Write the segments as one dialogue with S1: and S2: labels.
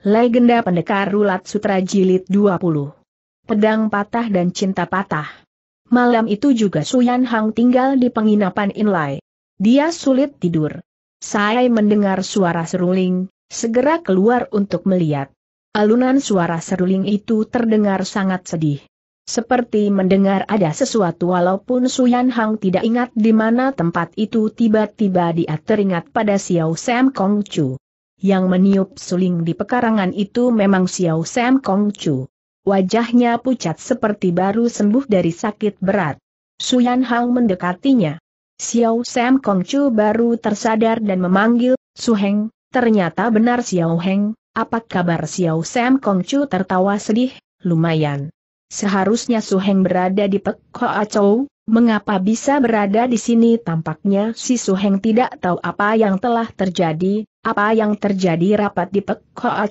S1: Legenda Pendekar Rulat Sutra Jilid 20. Pedang Patah dan Cinta Patah. Malam itu juga Suyan Hang tinggal di penginapan Inlay. Dia sulit tidur. Saya mendengar suara seruling, segera keluar untuk melihat. Alunan suara seruling itu terdengar sangat sedih. Seperti mendengar ada sesuatu walaupun Suyan Hang tidak ingat di mana tempat itu tiba-tiba dia teringat pada Xiao Sam Kong Chu yang meniup suling di pekarangan itu memang Xiao Sam Kong Chu. Wajahnya pucat seperti baru sembuh dari sakit berat. Yan Hang mendekatinya. Xiao Sam Kong Chu baru tersadar dan memanggil, Su Heng, ternyata benar Xiao Heng, apa kabar Xiao Sam Kong Chu tertawa sedih, lumayan. Seharusnya Su Heng berada di Pek A Chou. Mengapa bisa berada di sini tampaknya si Su Heng tidak tahu apa yang telah terjadi, apa yang terjadi rapat di Pek Hoa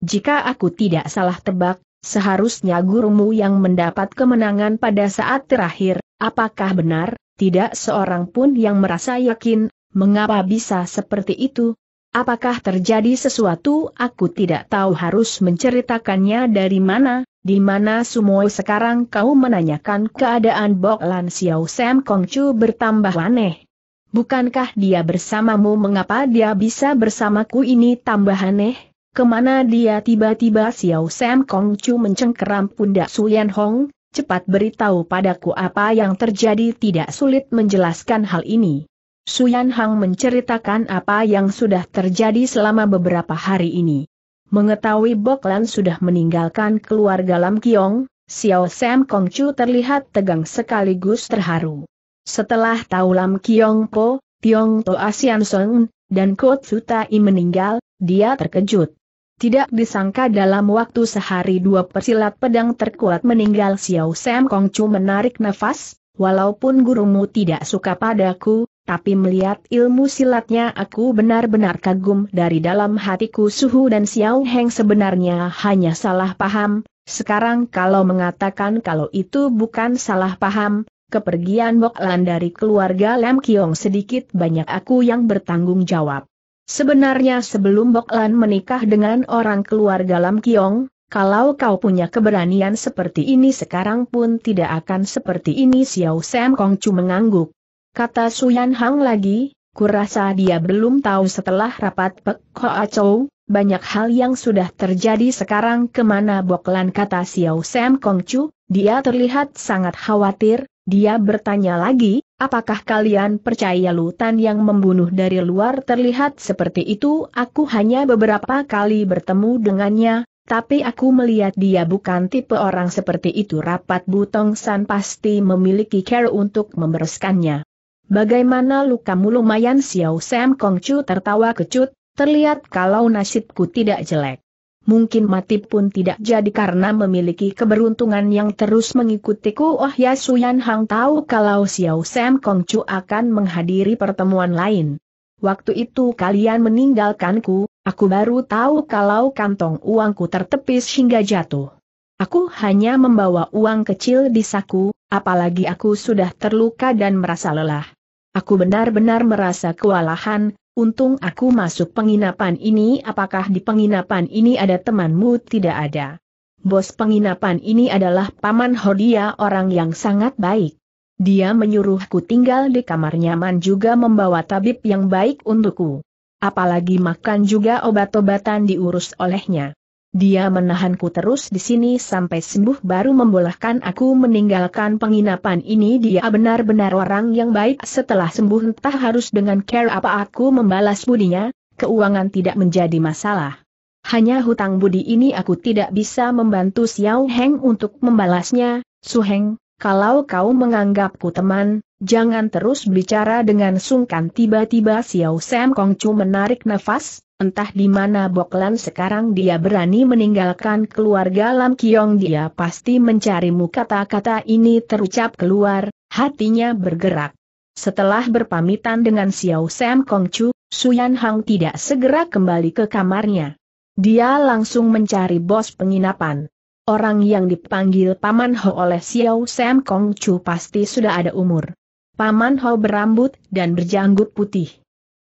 S1: jika aku tidak salah tebak, seharusnya gurumu yang mendapat kemenangan pada saat terakhir, apakah benar, tidak seorang pun yang merasa yakin, mengapa bisa seperti itu? Apakah terjadi sesuatu aku tidak tahu harus menceritakannya dari mana, di mana semua sekarang kau menanyakan keadaan Bok Lan Xiao Sam Kong Chu bertambah aneh. Bukankah dia bersamamu mengapa dia bisa bersamaku ini tambah aneh? Kemana dia tiba-tiba Xiao Sam Kong Chu mencengkeram pundak Su Yan Hong, cepat beritahu padaku apa yang terjadi tidak sulit menjelaskan hal ini. Su Yan Hong menceritakan apa yang sudah terjadi selama beberapa hari ini. Mengetahui Bok Lan sudah meninggalkan keluarga Lam Kiong, Xiao Sam Kong Chu terlihat tegang sekaligus terharu. Setelah Tau Lam Kiong Po, Tiong To Asian Song, dan Kotsutai meninggal, dia terkejut. Tidak disangka dalam waktu sehari dua persilat pedang terkuat meninggal Xiao Sam Kong Chu menarik nafas, walaupun gurumu tidak suka padaku, tapi melihat ilmu silatnya aku benar-benar kagum dari dalam hatiku Suhu dan Xiao Heng sebenarnya hanya salah paham, sekarang kalau mengatakan kalau itu bukan salah paham, kepergian Bok Lan dari keluarga Lem Kiong sedikit banyak aku yang bertanggung jawab. Sebenarnya sebelum Bok Lan menikah dengan orang keluarga Lam Kiong, kalau kau punya keberanian seperti ini sekarang pun tidak akan seperti ini Xiao Sam Kong Chu mengangguk. Kata Suyan Hang lagi, kurasa dia belum tahu setelah rapat Pek Hoa Chow, banyak hal yang sudah terjadi sekarang kemana Bok Lan kata Xiao Sam Kong Chu, dia terlihat sangat khawatir, dia bertanya lagi, apakah kalian percaya Lutan yang membunuh dari luar terlihat seperti itu? Aku hanya beberapa kali bertemu dengannya, tapi aku melihat dia bukan tipe orang seperti itu rapat Butong San pasti memiliki care untuk membereskannya. Bagaimana lukamu lumayan Xiao Sam Kongcu tertawa kecut, terlihat kalau nasibku tidak jelek mungkin mati pun tidak jadi karena memiliki keberuntungan yang terus mengikutiku. Oh Ya Suyan Hang tahu kalau Xiao Sam Kong Chu akan menghadiri pertemuan lain. Waktu itu kalian meninggalkanku, aku baru tahu kalau kantong uangku tertepis hingga jatuh. Aku hanya membawa uang kecil di saku, apalagi aku sudah terluka dan merasa lelah. Aku benar-benar merasa kewalahan, Untung aku masuk penginapan ini apakah di penginapan ini ada temanmu tidak ada. Bos penginapan ini adalah Paman Hodia orang yang sangat baik. Dia menyuruhku tinggal di kamar nyaman juga membawa tabib yang baik untukku. Apalagi makan juga obat-obatan diurus olehnya. Dia menahanku terus di sini sampai sembuh baru membolehkan aku meninggalkan penginapan ini dia benar-benar orang yang baik setelah sembuh entah harus dengan care apa aku membalas budinya, keuangan tidak menjadi masalah. Hanya hutang budi ini aku tidak bisa membantu Xiao Heng untuk membalasnya, Su Heng, kalau kau menganggapku teman, jangan terus bicara dengan sungkan tiba-tiba Xiao Sam Kongcu menarik nafas, entah di mana Boklan sekarang dia berani meninggalkan keluarga Lam Kiong dia pasti mencarimu kata-kata ini terucap keluar, hatinya bergerak. Setelah berpamitan dengan Xiao Sam Kongcu, Suyan Hang tidak segera kembali ke kamarnya. Dia langsung mencari bos penginapan. Orang yang dipanggil Paman Ho oleh Xiao Sam Kong Chu pasti sudah ada umur. Paman Ho berambut dan berjanggut putih.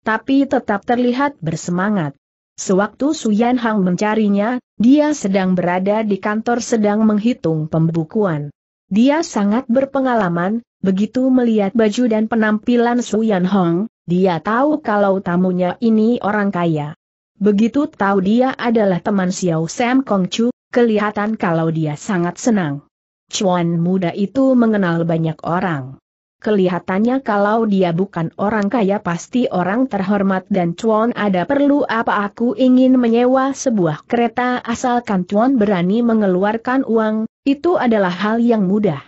S1: Tapi tetap terlihat bersemangat. Sewaktu Su Yan Hang mencarinya, dia sedang berada di kantor sedang menghitung pembukuan. Dia sangat berpengalaman, begitu melihat baju dan penampilan Su Yan Hong, dia tahu kalau tamunya ini orang kaya. Begitu tahu dia adalah teman Xiao Sam Kong Chu, kelihatan kalau dia sangat senang. Cuan muda itu mengenal banyak orang. Kelihatannya kalau dia bukan orang kaya pasti orang terhormat dan Chuan ada perlu apa aku ingin menyewa sebuah kereta asalkan Chuan berani mengeluarkan uang, itu adalah hal yang mudah.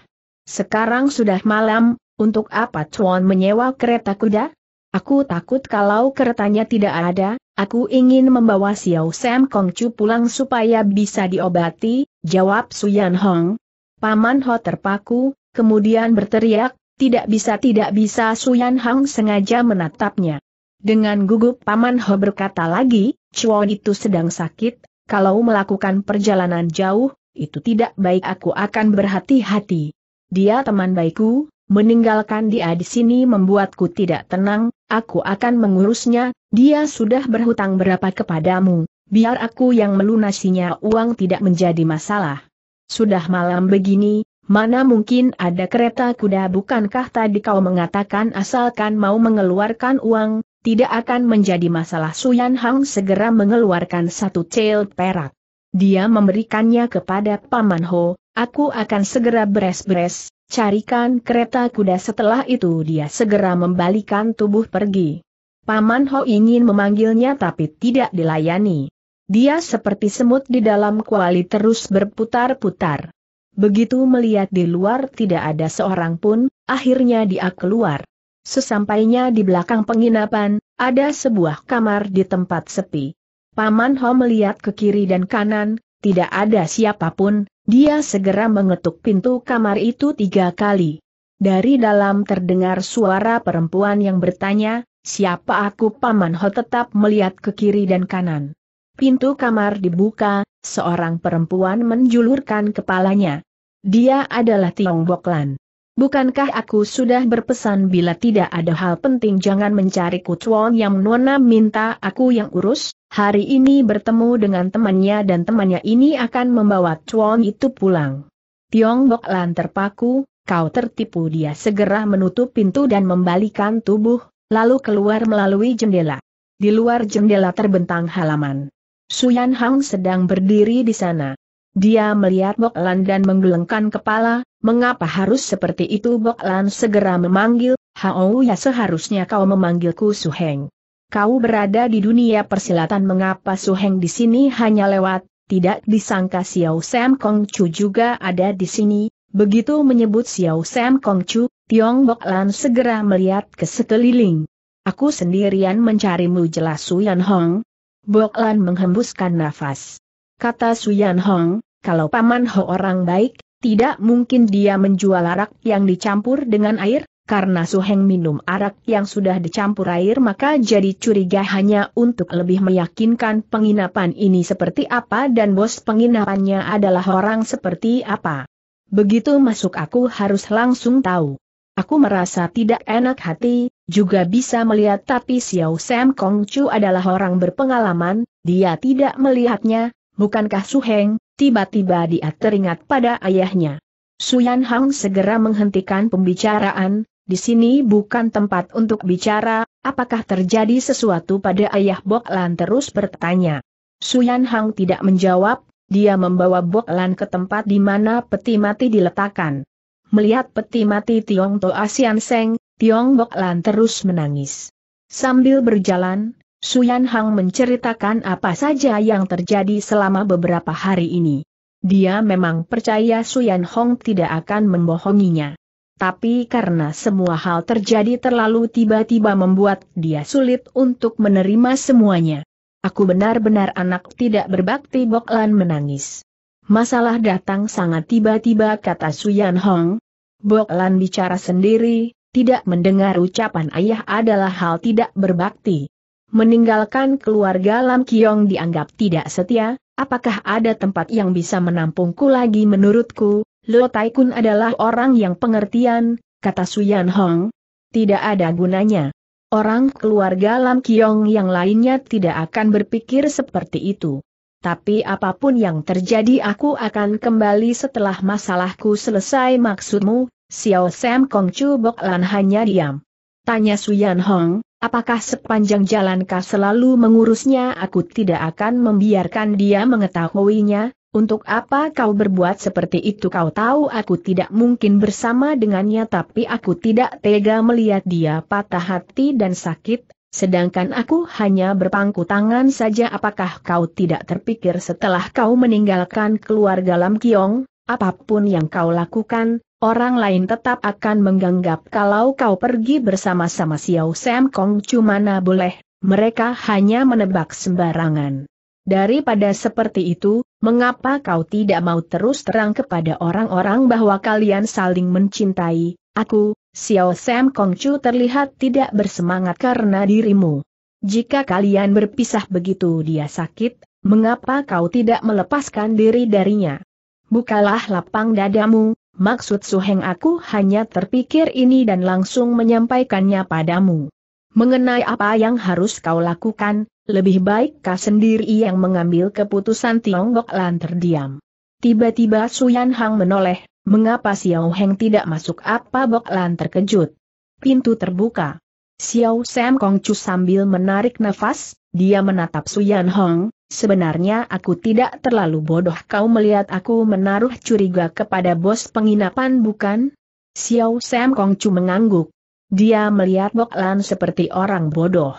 S1: Sekarang sudah malam, untuk apa Chuan menyewa kereta kuda? Aku takut kalau keretanya tidak ada, aku ingin membawa Xiao Sam Chu pulang supaya bisa diobati, jawab Suyan Hong. Paman Ho terpaku, kemudian berteriak, tidak bisa tidak bisa Suyan Hong sengaja menatapnya. Dengan gugup Paman Ho berkata lagi, Chuan itu sedang sakit, kalau melakukan perjalanan jauh, itu tidak baik aku akan berhati-hati. Dia teman baikku, Meninggalkan dia di sini membuatku tidak tenang, aku akan mengurusnya, dia sudah berhutang berapa kepadamu, biar aku yang melunasinya uang tidak menjadi masalah. Sudah malam begini, mana mungkin ada kereta kuda bukankah tadi kau mengatakan asalkan mau mengeluarkan uang, tidak akan menjadi masalah Suyan Hang segera mengeluarkan satu cel perak. Dia memberikannya kepada Paman Ho, aku akan segera beres-beres, Carikan kereta kuda setelah itu dia segera membalikan tubuh pergi. Paman Ho ingin memanggilnya tapi tidak dilayani. Dia seperti semut di dalam kuali terus berputar-putar. Begitu melihat di luar tidak ada seorang pun, akhirnya dia keluar. Sesampainya di belakang penginapan, ada sebuah kamar di tempat sepi. Paman Ho melihat ke kiri dan kanan, tidak ada siapapun, dia segera mengetuk pintu kamar itu tiga kali. Dari dalam terdengar suara perempuan yang bertanya, siapa aku Paman Ho tetap melihat ke kiri dan kanan. Pintu kamar dibuka, seorang perempuan menjulurkan kepalanya. Dia adalah Tiong Boklan. Bukankah aku sudah berpesan bila tidak ada hal penting jangan mencari Kucuan yang Nona minta aku yang urus? hari ini bertemu dengan temannya dan temannya ini akan membawa Chuan itu pulang. Tiong Bok Lan terpaku, kau tertipu dia segera menutup pintu dan membalikan tubuh, lalu keluar melalui jendela. Di luar jendela terbentang halaman. Suyan Hang sedang berdiri di sana. Dia melihat Bok Lan dan menggelengkan kepala, mengapa harus seperti itu Bok Lan segera memanggil, Hao ya seharusnya kau memanggilku Su Heng kau berada di dunia persilatan mengapa Suheng di sini hanya lewat, tidak disangka Xiao Sam Kong Chu juga ada di sini, begitu menyebut Xiao Sam Kong Chu, Tiong Bok Lan segera melihat ke sekeliling. Aku sendirian mencarimu jelas Suyan Hong. Bok Lan menghembuskan nafas. Kata Suyan Hong, kalau Paman Ho orang baik, tidak mungkin dia menjual arak yang dicampur dengan air, karena Su Heng minum arak yang sudah dicampur air maka jadi curiga hanya untuk lebih meyakinkan penginapan ini seperti apa dan bos penginapannya adalah orang seperti apa. Begitu masuk aku harus langsung tahu. Aku merasa tidak enak hati, juga bisa melihat tapi Xiao Sam Kong Chu adalah orang berpengalaman, dia tidak melihatnya, bukankah Su Heng? tiba-tiba dia teringat pada ayahnya. Suyan Hang segera menghentikan pembicaraan, di sini bukan tempat untuk bicara, apakah terjadi sesuatu pada ayah Bok Lan terus bertanya. Suyan Hang tidak menjawab, dia membawa Bok Lan ke tempat di mana peti mati diletakkan. Melihat peti mati Tiong To Asian Seng, Tiong Bok Lan terus menangis. Sambil berjalan, Suyan Hang menceritakan apa saja yang terjadi selama beberapa hari ini. Dia memang percaya Suyan Hong tidak akan membohonginya. Tapi karena semua hal terjadi terlalu tiba-tiba membuat dia sulit untuk menerima semuanya. Aku benar-benar anak tidak berbakti Bok Lan menangis. Masalah datang sangat tiba-tiba kata Suyan Hong. Bok Lan bicara sendiri, tidak mendengar ucapan ayah adalah hal tidak berbakti. Meninggalkan keluarga Lam Kiong dianggap tidak setia, apakah ada tempat yang bisa menampungku lagi menurutku, Lo Taikun adalah orang yang pengertian, kata Suyan Hong. Tidak ada gunanya. Orang keluarga Lam Kiong yang lainnya tidak akan berpikir seperti itu. Tapi apapun yang terjadi aku akan kembali setelah masalahku selesai maksudmu, Xiao Sam Kong Chu Bok Lan hanya diam. Tanya Suyan Hong, apakah sepanjang jalankah selalu mengurusnya aku tidak akan membiarkan dia mengetahuinya, untuk apa kau berbuat seperti itu kau tahu aku tidak mungkin bersama dengannya tapi aku tidak tega melihat dia patah hati dan sakit, sedangkan aku hanya berpangku tangan saja apakah kau tidak terpikir setelah kau meninggalkan keluarga Lam Kiong, apapun yang kau lakukan, orang lain tetap akan menganggap kalau kau pergi bersama-sama Xiao Sam Kong cumana boleh, mereka hanya menebak sembarangan. Daripada seperti itu, Mengapa kau tidak mau terus terang kepada orang-orang bahwa kalian saling mencintai? Aku, Xiao Sam Kongcu terlihat tidak bersemangat karena dirimu. Jika kalian berpisah begitu dia sakit, mengapa kau tidak melepaskan diri darinya? Bukalah lapang dadamu, maksud Suheng aku hanya terpikir ini dan langsung menyampaikannya padamu. Mengenai apa yang harus kau lakukan, lebih baik kau sendiri yang mengambil keputusan Tiongkok Lan terdiam. Tiba-tiba Suyan Hang menoleh, mengapa Xiao Heng tidak masuk apa Bok Lan terkejut. Pintu terbuka. Xiao Sam Kong Chu sambil menarik nafas, dia menatap Suyan Hong, sebenarnya aku tidak terlalu bodoh kau melihat aku menaruh curiga kepada bos penginapan bukan? Xiao Sam Kong Chu mengangguk. Dia melihat Bok Lan seperti orang bodoh.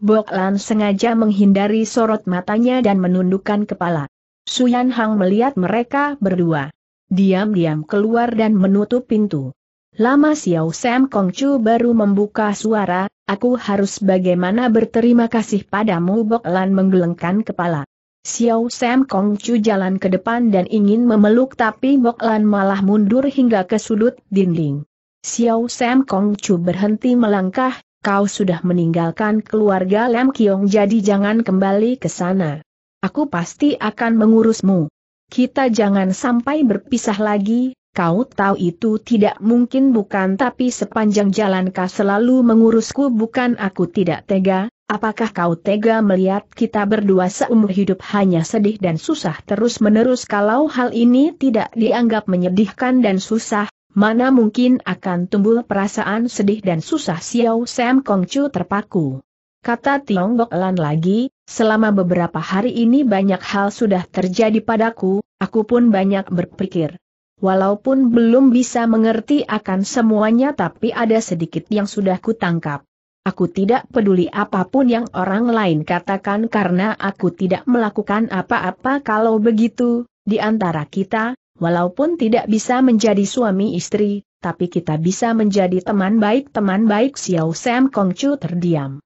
S1: Bok Lan sengaja menghindari sorot matanya dan menundukkan kepala. Suyan Hang melihat mereka berdua. Diam-diam keluar dan menutup pintu. Lama Xiao Sam Kong Chu baru membuka suara, aku harus bagaimana berterima kasih padamu Bok Lan menggelengkan kepala. Xiao Sam Kong Chu jalan ke depan dan ingin memeluk tapi Bok Lan malah mundur hingga ke sudut dinding. Xiao Sam Kong Chu berhenti melangkah, kau sudah meninggalkan keluarga Lam Kiong jadi jangan kembali ke sana. Aku pasti akan mengurusmu. Kita jangan sampai berpisah lagi, kau tahu itu tidak mungkin bukan tapi sepanjang jalan kau selalu mengurusku bukan aku tidak tega, apakah kau tega melihat kita berdua seumur hidup hanya sedih dan susah terus-menerus kalau hal ini tidak dianggap menyedihkan dan susah, mana mungkin akan tumbuh perasaan sedih dan susah Xiao Sam Kongcu terpaku. Kata Tiong Bok Lan lagi, selama beberapa hari ini banyak hal sudah terjadi padaku, aku pun banyak berpikir. Walaupun belum bisa mengerti akan semuanya tapi ada sedikit yang sudah kutangkap. Aku tidak peduli apapun yang orang lain katakan karena aku tidak melakukan apa-apa kalau begitu, di antara kita, Walaupun tidak bisa menjadi suami istri, tapi kita bisa menjadi teman baik teman baik Xiao Sam Kong Chu terdiam.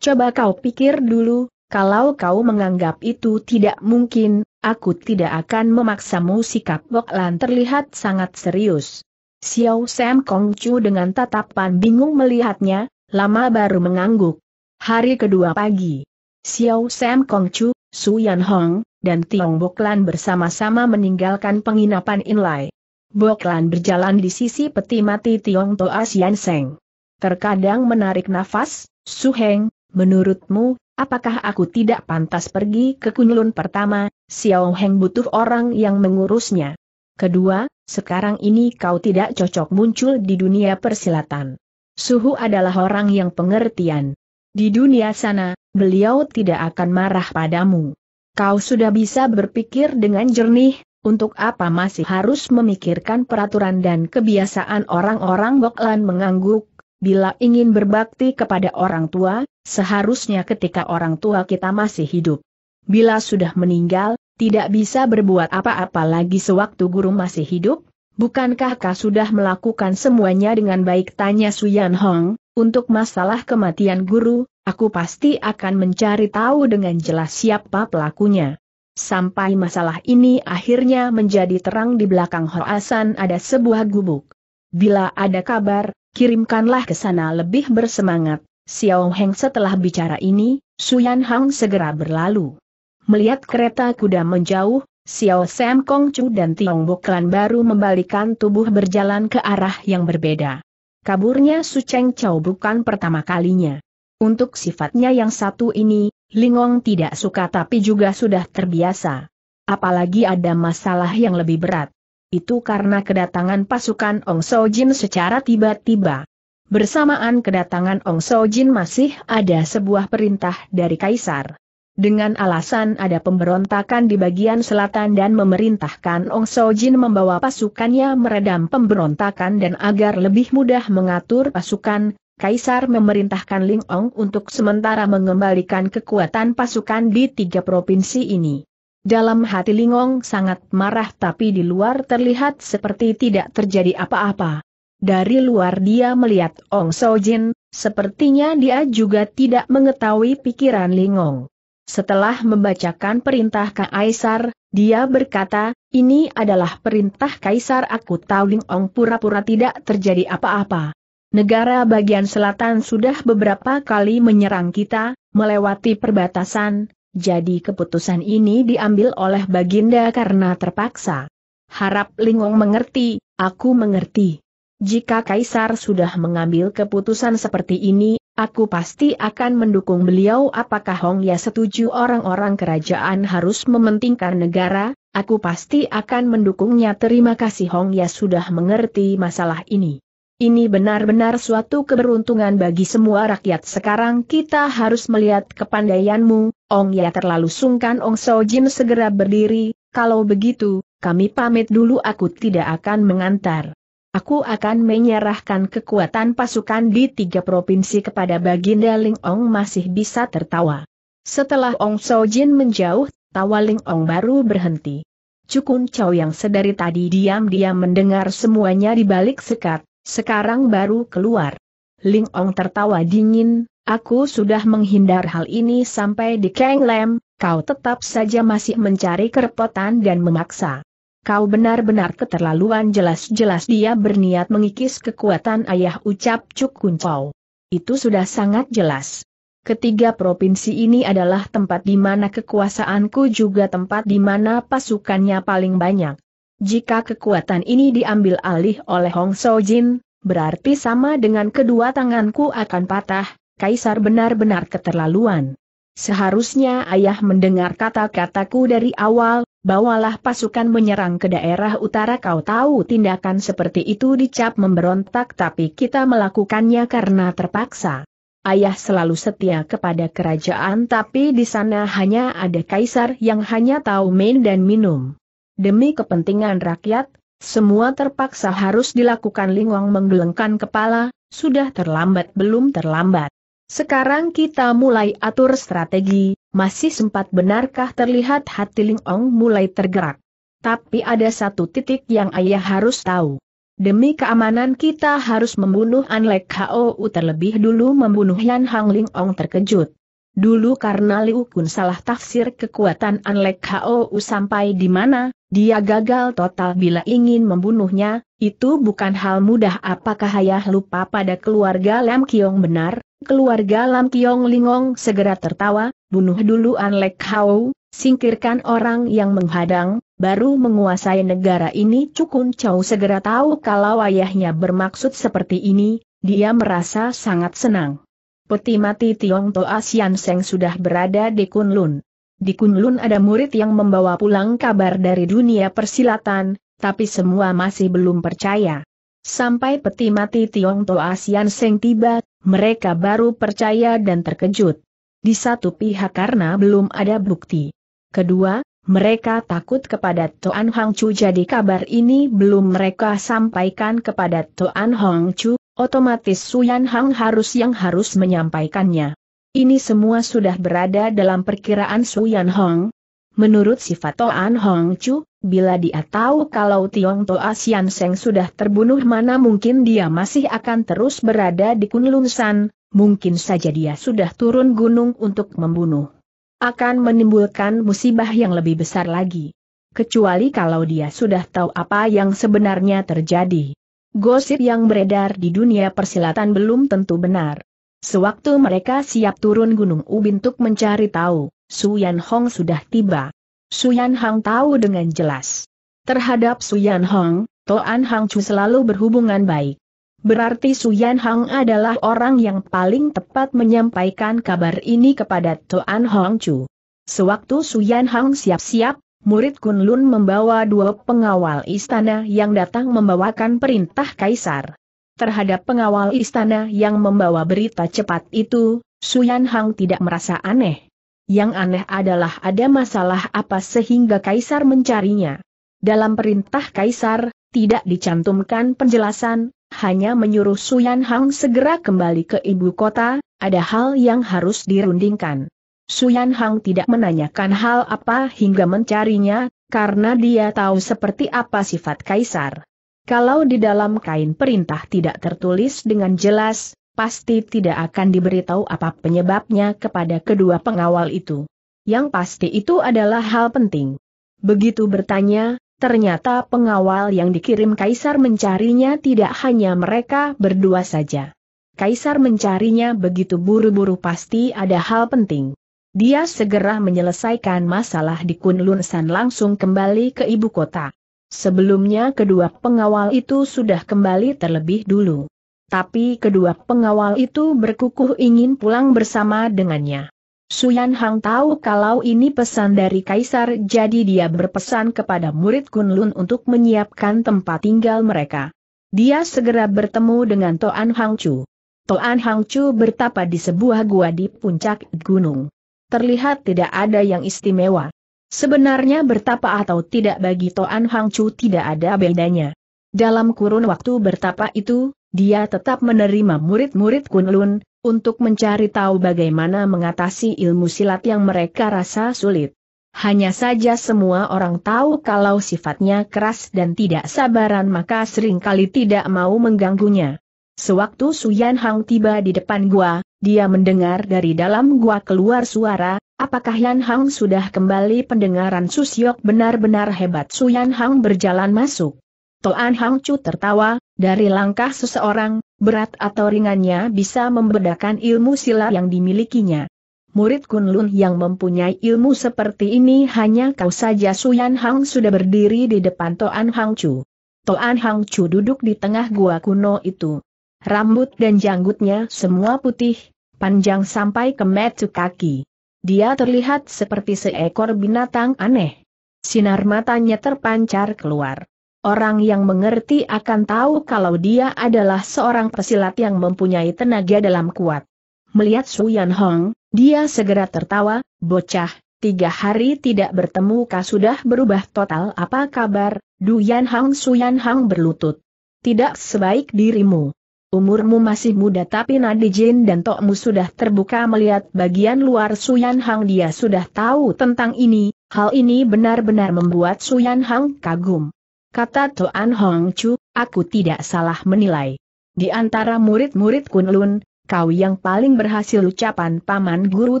S1: Coba kau pikir dulu, kalau kau menganggap itu tidak mungkin, aku tidak akan memaksamu sikap Bok Lan terlihat sangat serius. Xiao Sam Kong Chu dengan tatapan bingung melihatnya, lama baru mengangguk. Hari kedua pagi. Xiao Sam Kong Chu. Su Yan Hong, dan Tiong Boklan bersama-sama meninggalkan penginapan Inlay. Boklan berjalan di sisi peti mati Tiong Toa Sian Seng. Terkadang menarik nafas, Su Heng, menurutmu, apakah aku tidak pantas pergi ke Kunlun pertama, Xiao Heng butuh orang yang mengurusnya. Kedua, sekarang ini kau tidak cocok muncul di dunia persilatan. Suhu adalah orang yang pengertian, di dunia sana, beliau tidak akan marah padamu. Kau sudah bisa berpikir dengan jernih, untuk apa masih harus memikirkan peraturan dan kebiasaan orang-orang Boklan mengangguk, bila ingin berbakti kepada orang tua, seharusnya ketika orang tua kita masih hidup. Bila sudah meninggal, tidak bisa berbuat apa-apa lagi sewaktu guru masih hidup, Bukankah kau sudah melakukan semuanya dengan baik tanya Suyan Hong, untuk masalah kematian guru, aku pasti akan mencari tahu dengan jelas siapa pelakunya. Sampai masalah ini akhirnya menjadi terang di belakang Hoasan ada sebuah gubuk. Bila ada kabar, kirimkanlah ke sana lebih bersemangat. Xiao Heng setelah bicara ini, Suyan Hong segera berlalu. Melihat kereta kuda menjauh, Xiao Sam Kong Chu dan Tiong Boklan baru membalikan tubuh berjalan ke arah yang berbeda. Kaburnya Su Cheng Chow bukan pertama kalinya. Untuk sifatnya yang satu ini, Lingong tidak suka tapi juga sudah terbiasa. Apalagi ada masalah yang lebih berat. Itu karena kedatangan pasukan Ong So Jin secara tiba-tiba. Bersamaan kedatangan Ong So Jin masih ada sebuah perintah dari Kaisar dengan alasan ada pemberontakan di bagian selatan dan memerintahkan Ong Sojin membawa pasukannya meredam pemberontakan dan agar lebih mudah mengatur pasukan, Kaisar memerintahkan Ling Ong untuk sementara mengembalikan kekuatan pasukan di tiga provinsi ini. Dalam hati Ling Ong sangat marah tapi di luar terlihat seperti tidak terjadi apa-apa. Dari luar dia melihat Ong Sojin, sepertinya dia juga tidak mengetahui pikiran Ling Ong. Setelah membacakan perintah Kaisar, dia berkata, ini adalah perintah Kaisar aku tahu Ling Ong pura-pura tidak terjadi apa-apa. Negara bagian selatan sudah beberapa kali menyerang kita, melewati perbatasan, jadi keputusan ini diambil oleh Baginda karena terpaksa. Harap Lingong mengerti, aku mengerti. Jika Kaisar sudah mengambil keputusan seperti ini, Aku pasti akan mendukung beliau apakah Hong Ya setuju orang-orang kerajaan harus mementingkan negara, aku pasti akan mendukungnya terima kasih Hong Ya sudah mengerti masalah ini. Ini benar-benar suatu keberuntungan bagi semua rakyat sekarang kita harus melihat kepandaianmu, Hong Ya terlalu sungkan Ong So Jin segera berdiri, kalau begitu, kami pamit dulu aku tidak akan mengantar. Aku akan menyerahkan kekuatan pasukan di tiga provinsi kepada Baginda Ling Ong masih bisa tertawa. Setelah Ong Sojin Jin menjauh, tawa Ling Ong baru berhenti. Cukun Chow yang sedari tadi diam-diam mendengar semuanya di balik sekat, sekarang baru keluar. Ling Ong tertawa dingin, aku sudah menghindar hal ini sampai di Kang Lem, kau tetap saja masih mencari kerepotan dan memaksa kau benar-benar keterlaluan jelas-jelas dia berniat mengikis kekuatan ayah ucap Cuk Kuncau. Itu sudah sangat jelas. Ketiga provinsi ini adalah tempat di mana kekuasaanku juga tempat di mana pasukannya paling banyak. Jika kekuatan ini diambil alih oleh Hong Sojin, berarti sama dengan kedua tanganku akan patah, Kaisar benar-benar keterlaluan. Seharusnya ayah mendengar kata-kataku dari awal, bawalah pasukan menyerang ke daerah utara kau tahu tindakan seperti itu dicap memberontak tapi kita melakukannya karena terpaksa. Ayah selalu setia kepada kerajaan tapi di sana hanya ada kaisar yang hanya tahu main dan minum. Demi kepentingan rakyat, semua terpaksa harus dilakukan Lingwang menggelengkan kepala, sudah terlambat belum terlambat. Sekarang kita mulai atur strategi, masih sempat benarkah terlihat hati Ling Ong mulai tergerak. Tapi ada satu titik yang ayah harus tahu. Demi keamanan kita harus membunuh Lek Hou terlebih dulu membunuh Yan Hang Ling Ong terkejut. Dulu karena Liu Kun salah tafsir kekuatan Lek Hou sampai di mana, dia gagal total bila ingin membunuhnya, itu bukan hal mudah apakah ayah lupa pada keluarga Lam Kiong benar, Keluarga Lam Kiong Lingong segera tertawa, bunuh dulu An Lek Hau, singkirkan orang yang menghadang, baru menguasai negara ini Cukun Chow segera tahu kalau ayahnya bermaksud seperti ini, dia merasa sangat senang. Peti mati Tiong Toa Sian Seng sudah berada di Kunlun. Di Kunlun ada murid yang membawa pulang kabar dari dunia persilatan, tapi semua masih belum percaya. Sampai peti mati Tiong Toa Sian Seng tiba, mereka baru percaya dan terkejut. Di satu pihak karena belum ada bukti. Kedua, mereka takut kepada Toan Hong Chu jadi kabar ini belum mereka sampaikan kepada Toan Hong Chu, otomatis Suyan Hang harus yang harus menyampaikannya. Ini semua sudah berada dalam perkiraan Suyan Hong, Menurut sifat Toan Hong Chu, bila dia tahu kalau Tiong Toa Sian Seng sudah terbunuh mana mungkin dia masih akan terus berada di Kunlun San, mungkin saja dia sudah turun gunung untuk membunuh. Akan menimbulkan musibah yang lebih besar lagi. Kecuali kalau dia sudah tahu apa yang sebenarnya terjadi. Gosip yang beredar di dunia persilatan belum tentu benar. Sewaktu mereka siap turun gunung ubin untuk mencari tahu Suyan Hong sudah tiba. Suyan Hang tahu dengan jelas. Terhadap Suyan Hong, Toan Hang Chu selalu berhubungan baik. Berarti Suyan Hang adalah orang yang paling tepat menyampaikan kabar ini kepada Toan Hong Chu. Sewaktu Suyan Hang siap-siap, murid Kun Lun membawa dua pengawal istana yang datang membawakan perintah kaisar. Terhadap pengawal istana yang membawa berita cepat itu, Suyan Hang tidak merasa aneh yang aneh adalah ada masalah apa sehingga Kaisar mencarinya. Dalam perintah Kaisar, tidak dicantumkan penjelasan, hanya menyuruh Suyan Hang segera kembali ke ibu kota, ada hal yang harus dirundingkan. Suyan Hang tidak menanyakan hal apa hingga mencarinya, karena dia tahu seperti apa sifat Kaisar. Kalau di dalam kain perintah tidak tertulis dengan jelas, pasti tidak akan diberitahu apa penyebabnya kepada kedua pengawal itu. Yang pasti itu adalah hal penting. Begitu bertanya, ternyata pengawal yang dikirim Kaisar mencarinya tidak hanya mereka berdua saja. Kaisar mencarinya begitu buru-buru pasti ada hal penting. Dia segera menyelesaikan masalah di Kunlun San langsung kembali ke ibu kota. Sebelumnya kedua pengawal itu sudah kembali terlebih dulu. Tapi kedua pengawal itu berkukuh ingin pulang bersama dengannya. Suyan Hang tahu kalau ini pesan dari Kaisar jadi dia berpesan kepada murid Kunlun untuk menyiapkan tempat tinggal mereka. Dia segera bertemu dengan Toan Hang Chu. Toan Hang Chu bertapa di sebuah gua di puncak gunung. Terlihat tidak ada yang istimewa. Sebenarnya bertapa atau tidak bagi Toan Hang Chu tidak ada bedanya. Dalam kurun waktu bertapa itu, dia tetap menerima murid-murid Kunlun, untuk mencari tahu bagaimana mengatasi ilmu silat yang mereka rasa sulit. Hanya saja semua orang tahu kalau sifatnya keras dan tidak sabaran maka seringkali tidak mau mengganggunya. Sewaktu Suyan Hang tiba di depan gua, dia mendengar dari dalam gua keluar suara, apakah Yan Hang sudah kembali pendengaran Susyok benar-benar hebat Suyan Hang berjalan masuk. Toan Hang Chu tertawa, dari langkah seseorang, berat atau ringannya bisa membedakan ilmu silat yang dimilikinya. Murid Kunlun yang mempunyai ilmu seperti ini hanya kau saja Suyan Hang sudah berdiri di depan Toan Hang Chu. Toan Hang Chu duduk di tengah gua kuno itu. Rambut dan janggutnya semua putih, panjang sampai ke metu kaki. Dia terlihat seperti seekor binatang aneh. Sinar matanya terpancar keluar. Orang yang mengerti akan tahu kalau dia adalah seorang pesilat yang mempunyai tenaga dalam kuat. Melihat Su Yan Hong, dia segera tertawa, bocah, tiga hari tidak bertemu kah sudah berubah total apa kabar, Du Yan Hong Su Yan Hong berlutut. Tidak sebaik dirimu. Umurmu masih muda tapi nadi jin dan tokmu sudah terbuka melihat bagian luar Su Yan Hong dia sudah tahu tentang ini, hal ini benar-benar membuat Su Yan Hong kagum kata Toan Hong Chu, aku tidak salah menilai. Di antara murid-murid Kunlun, kau yang paling berhasil ucapan paman guru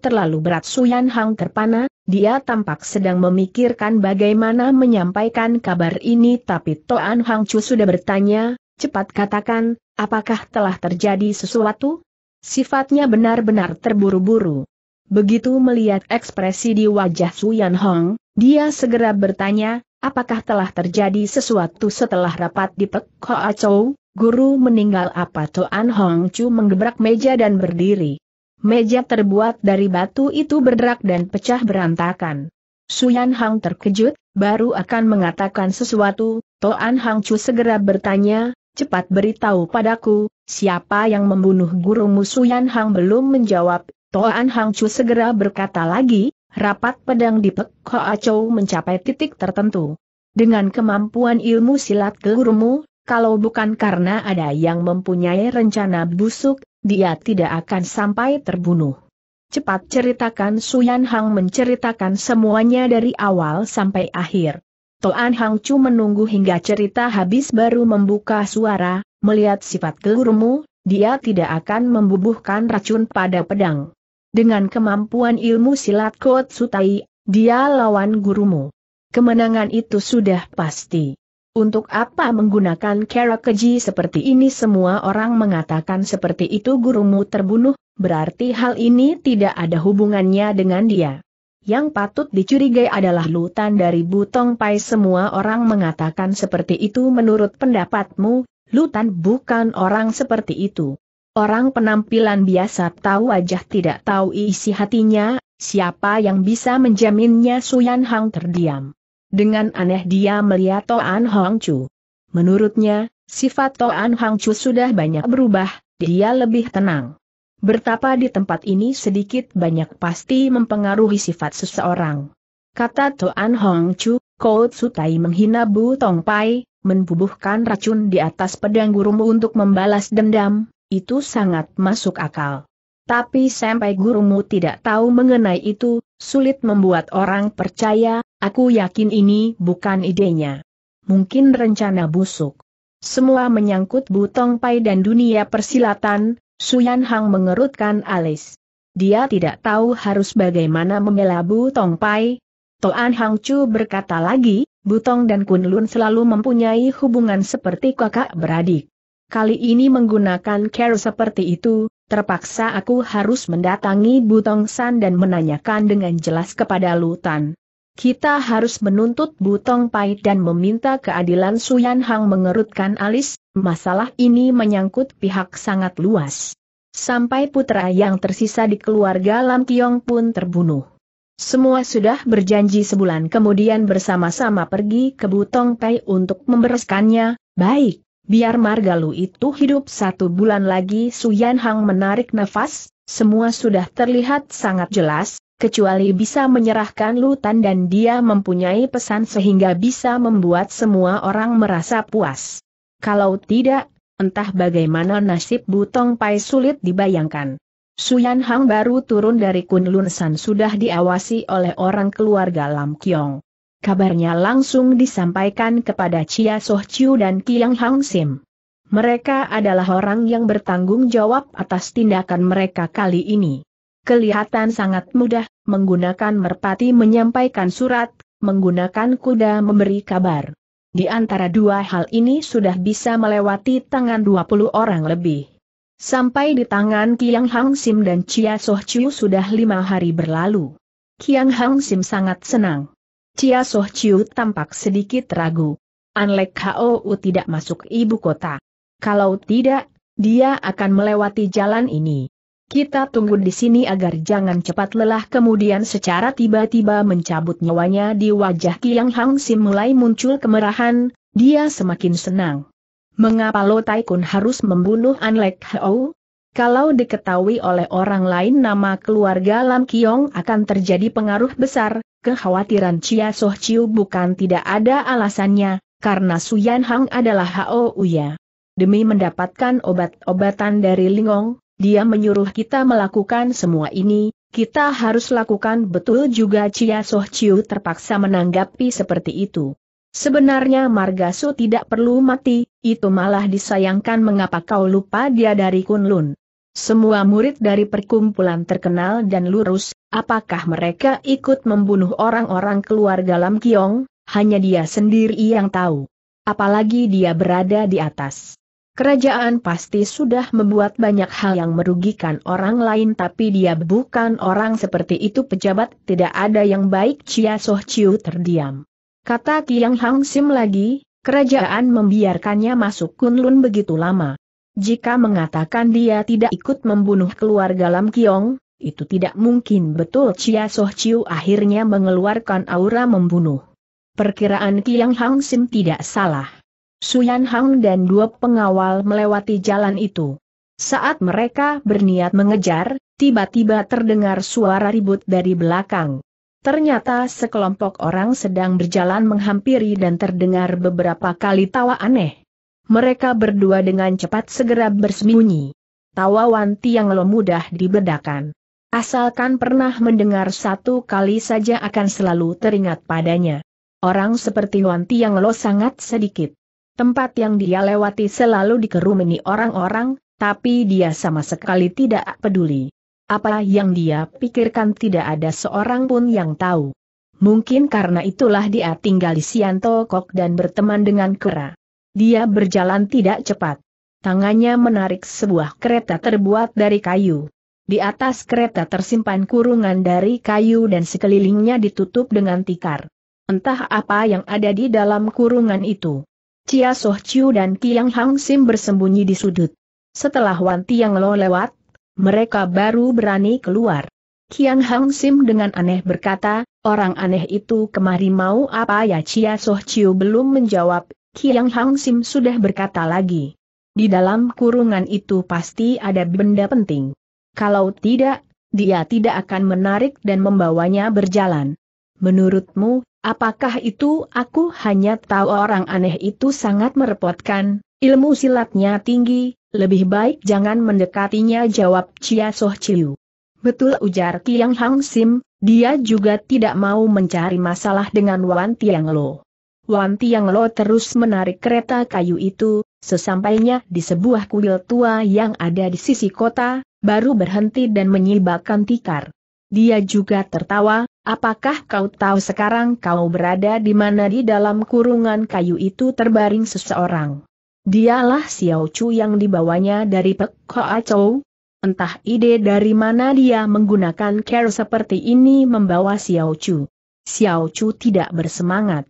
S1: terlalu berat Suyan Hang terpana, dia tampak sedang memikirkan bagaimana menyampaikan kabar ini tapi Toan Hong Chu sudah bertanya, cepat katakan, apakah telah terjadi sesuatu? Sifatnya benar-benar terburu-buru. Begitu melihat ekspresi di wajah Suyan Hong, dia segera bertanya, Apakah telah terjadi sesuatu setelah rapat di Pek Hoa guru meninggal apa Toan Hong Chu menggebrak meja dan berdiri. Meja terbuat dari batu itu berderak dan pecah berantakan. Suyan Hang terkejut, baru akan mengatakan sesuatu, Toan Hang Chu segera bertanya, cepat beritahu padaku, siapa yang membunuh gurumu Suyan Hang belum menjawab, Toan Hang Chu segera berkata lagi, Rapat pedang di Pek Hoa mencapai titik tertentu. Dengan kemampuan ilmu silat gurumu, kalau bukan karena ada yang mempunyai rencana busuk, dia tidak akan sampai terbunuh. Cepat ceritakan Suyan Hang menceritakan semuanya dari awal sampai akhir. Toan Hang Chu menunggu hingga cerita habis baru membuka suara, melihat sifat gurumu, dia tidak akan membubuhkan racun pada pedang. Dengan kemampuan ilmu silat Kot Sutai, dia lawan gurumu. Kemenangan itu sudah pasti. Untuk apa menggunakan kerak keji seperti ini semua orang mengatakan seperti itu gurumu terbunuh, berarti hal ini tidak ada hubungannya dengan dia. Yang patut dicurigai adalah lutan dari Butong Pai semua orang mengatakan seperti itu menurut pendapatmu, lutan bukan orang seperti itu. Orang penampilan biasa tahu wajah tidak tahu isi hatinya, siapa yang bisa menjaminnya Suyan Hang terdiam. Dengan aneh dia melihat Toan Hong Chu. Menurutnya, sifat Toan Hong Chu sudah banyak berubah, dia lebih tenang. Bertapa di tempat ini sedikit banyak pasti mempengaruhi sifat seseorang. Kata Toan Hong Chu, Kau Sutai menghina Bu Tong Pai, membubuhkan racun di atas pedang gurumu untuk membalas dendam, itu sangat masuk akal. Tapi sampai gurumu tidak tahu mengenai itu, sulit membuat orang percaya, aku yakin ini bukan idenya. Mungkin rencana busuk. Semua menyangkut Butong Pai dan dunia persilatan, Suyan Hang mengerutkan alis. Dia tidak tahu harus bagaimana membela Butong Pai. Toan Hang Chu berkata lagi, Butong dan Kunlun selalu mempunyai hubungan seperti kakak beradik kali ini menggunakan care seperti itu, terpaksa aku harus mendatangi Butong San dan menanyakan dengan jelas kepada Lutan. Kita harus menuntut Butong Pai dan meminta keadilan Suyan Hang mengerutkan alis, masalah ini menyangkut pihak sangat luas. Sampai putra yang tersisa di keluarga Lam Kiong pun terbunuh. Semua sudah berjanji sebulan kemudian bersama-sama pergi ke Butong Pai untuk membereskannya, baik biar Margalu itu hidup satu bulan lagi Suyan Hang menarik nafas, semua sudah terlihat sangat jelas, kecuali bisa menyerahkan Lutan dan dia mempunyai pesan sehingga bisa membuat semua orang merasa puas. Kalau tidak, entah bagaimana nasib Butong Pai sulit dibayangkan. Suyan Hang baru turun dari Kunlun San sudah diawasi oleh orang keluarga Lam Kyong kabarnya langsung disampaikan kepada Chia Soh Chiu dan Kiang Hang Sim. Mereka adalah orang yang bertanggung jawab atas tindakan mereka kali ini. Kelihatan sangat mudah, menggunakan merpati menyampaikan surat, menggunakan kuda memberi kabar. Di antara dua hal ini sudah bisa melewati tangan 20 orang lebih. Sampai di tangan Kiang Hang Sim dan Chia Soh Chiu sudah lima hari berlalu. Kiang Hang Sim sangat senang. Cia Soh Chiu tampak sedikit ragu. Anlek Hou tidak masuk ibu kota. Kalau tidak, dia akan melewati jalan ini. Kita tunggu di sini agar jangan cepat lelah kemudian secara tiba-tiba mencabut nyawanya di wajah Kiang Hang Sim mulai muncul kemerahan, dia semakin senang. Mengapa Lo Kun harus membunuh Anlek Hou? Kalau diketahui oleh orang lain nama keluarga Lam Kiong akan terjadi pengaruh besar, kekhawatiran Chia Soh Chiu bukan tidak ada alasannya, karena Su Yan Hang adalah Hao Uya. Demi mendapatkan obat-obatan dari Lingong, dia menyuruh kita melakukan semua ini, kita harus lakukan betul juga Chia Soh Chiu terpaksa menanggapi seperti itu. Sebenarnya Su tidak perlu mati, itu malah disayangkan mengapa kau lupa dia dari Kunlun. Semua murid dari perkumpulan terkenal dan lurus, apakah mereka ikut membunuh orang-orang keluarga Lam Kiong, hanya dia sendiri yang tahu. Apalagi dia berada di atas. Kerajaan pasti sudah membuat banyak hal yang merugikan orang lain tapi dia bukan orang seperti itu pejabat tidak ada yang baik Chia Soh Chiu terdiam. Kata Kiang Hang Sim lagi, kerajaan membiarkannya masuk Kunlun begitu lama. Jika mengatakan dia tidak ikut membunuh keluarga Lam Kiong, itu tidak mungkin betul Chia Soh Chiu akhirnya mengeluarkan aura membunuh. Perkiraan Kiang Hang Sim tidak salah. Suyan Hang dan dua pengawal melewati jalan itu. Saat mereka berniat mengejar, tiba-tiba terdengar suara ribut dari belakang. Ternyata sekelompok orang sedang berjalan menghampiri dan terdengar beberapa kali tawa aneh mereka berdua dengan cepat segera bersembunyi. Tawa Wanti yang lo mudah dibedakan. Asalkan pernah mendengar satu kali saja akan selalu teringat padanya. Orang seperti Wanti yang lo sangat sedikit. Tempat yang dia lewati selalu dikerumuni orang-orang, tapi dia sama sekali tidak peduli. Apa yang dia pikirkan tidak ada seorang pun yang tahu. Mungkin karena itulah dia tinggal di Sianto Kok dan berteman dengan Kera. Dia berjalan tidak cepat. Tangannya menarik sebuah kereta terbuat dari kayu. Di atas kereta tersimpan kurungan dari kayu dan sekelilingnya ditutup dengan tikar. Entah apa yang ada di dalam kurungan itu. Chia Soh Chiu dan Kiang Hang Sim bersembunyi di sudut. Setelah Wan Tiang Lo lewat, mereka baru berani keluar. Kiang Hang Sim dengan aneh berkata, orang aneh itu kemari mau apa ya Chia Soh Chiu belum menjawab, Kiang Hang Sim sudah berkata lagi. Di dalam kurungan itu pasti ada benda penting. Kalau tidak, dia tidak akan menarik dan membawanya berjalan. Menurutmu, apakah itu aku hanya tahu orang aneh itu sangat merepotkan, ilmu silatnya tinggi, lebih baik jangan mendekatinya jawab Chia Soh Chiu. Betul ujar Kiang Hang Sim, dia juga tidak mau mencari masalah dengan Wan Tiang Lo. Wan Tiang Lo terus menarik kereta kayu itu, sesampainya di sebuah kuil tua yang ada di sisi kota, baru berhenti dan menyibakkan tikar. Dia juga tertawa, apakah kau tahu sekarang kau berada di mana di dalam kurungan kayu itu terbaring seseorang? Dialah Xiao Chu yang dibawanya dari Pek Hoa Chou. Entah ide dari mana dia menggunakan care seperti ini membawa Xiao Chu. Xiao Chu tidak bersemangat.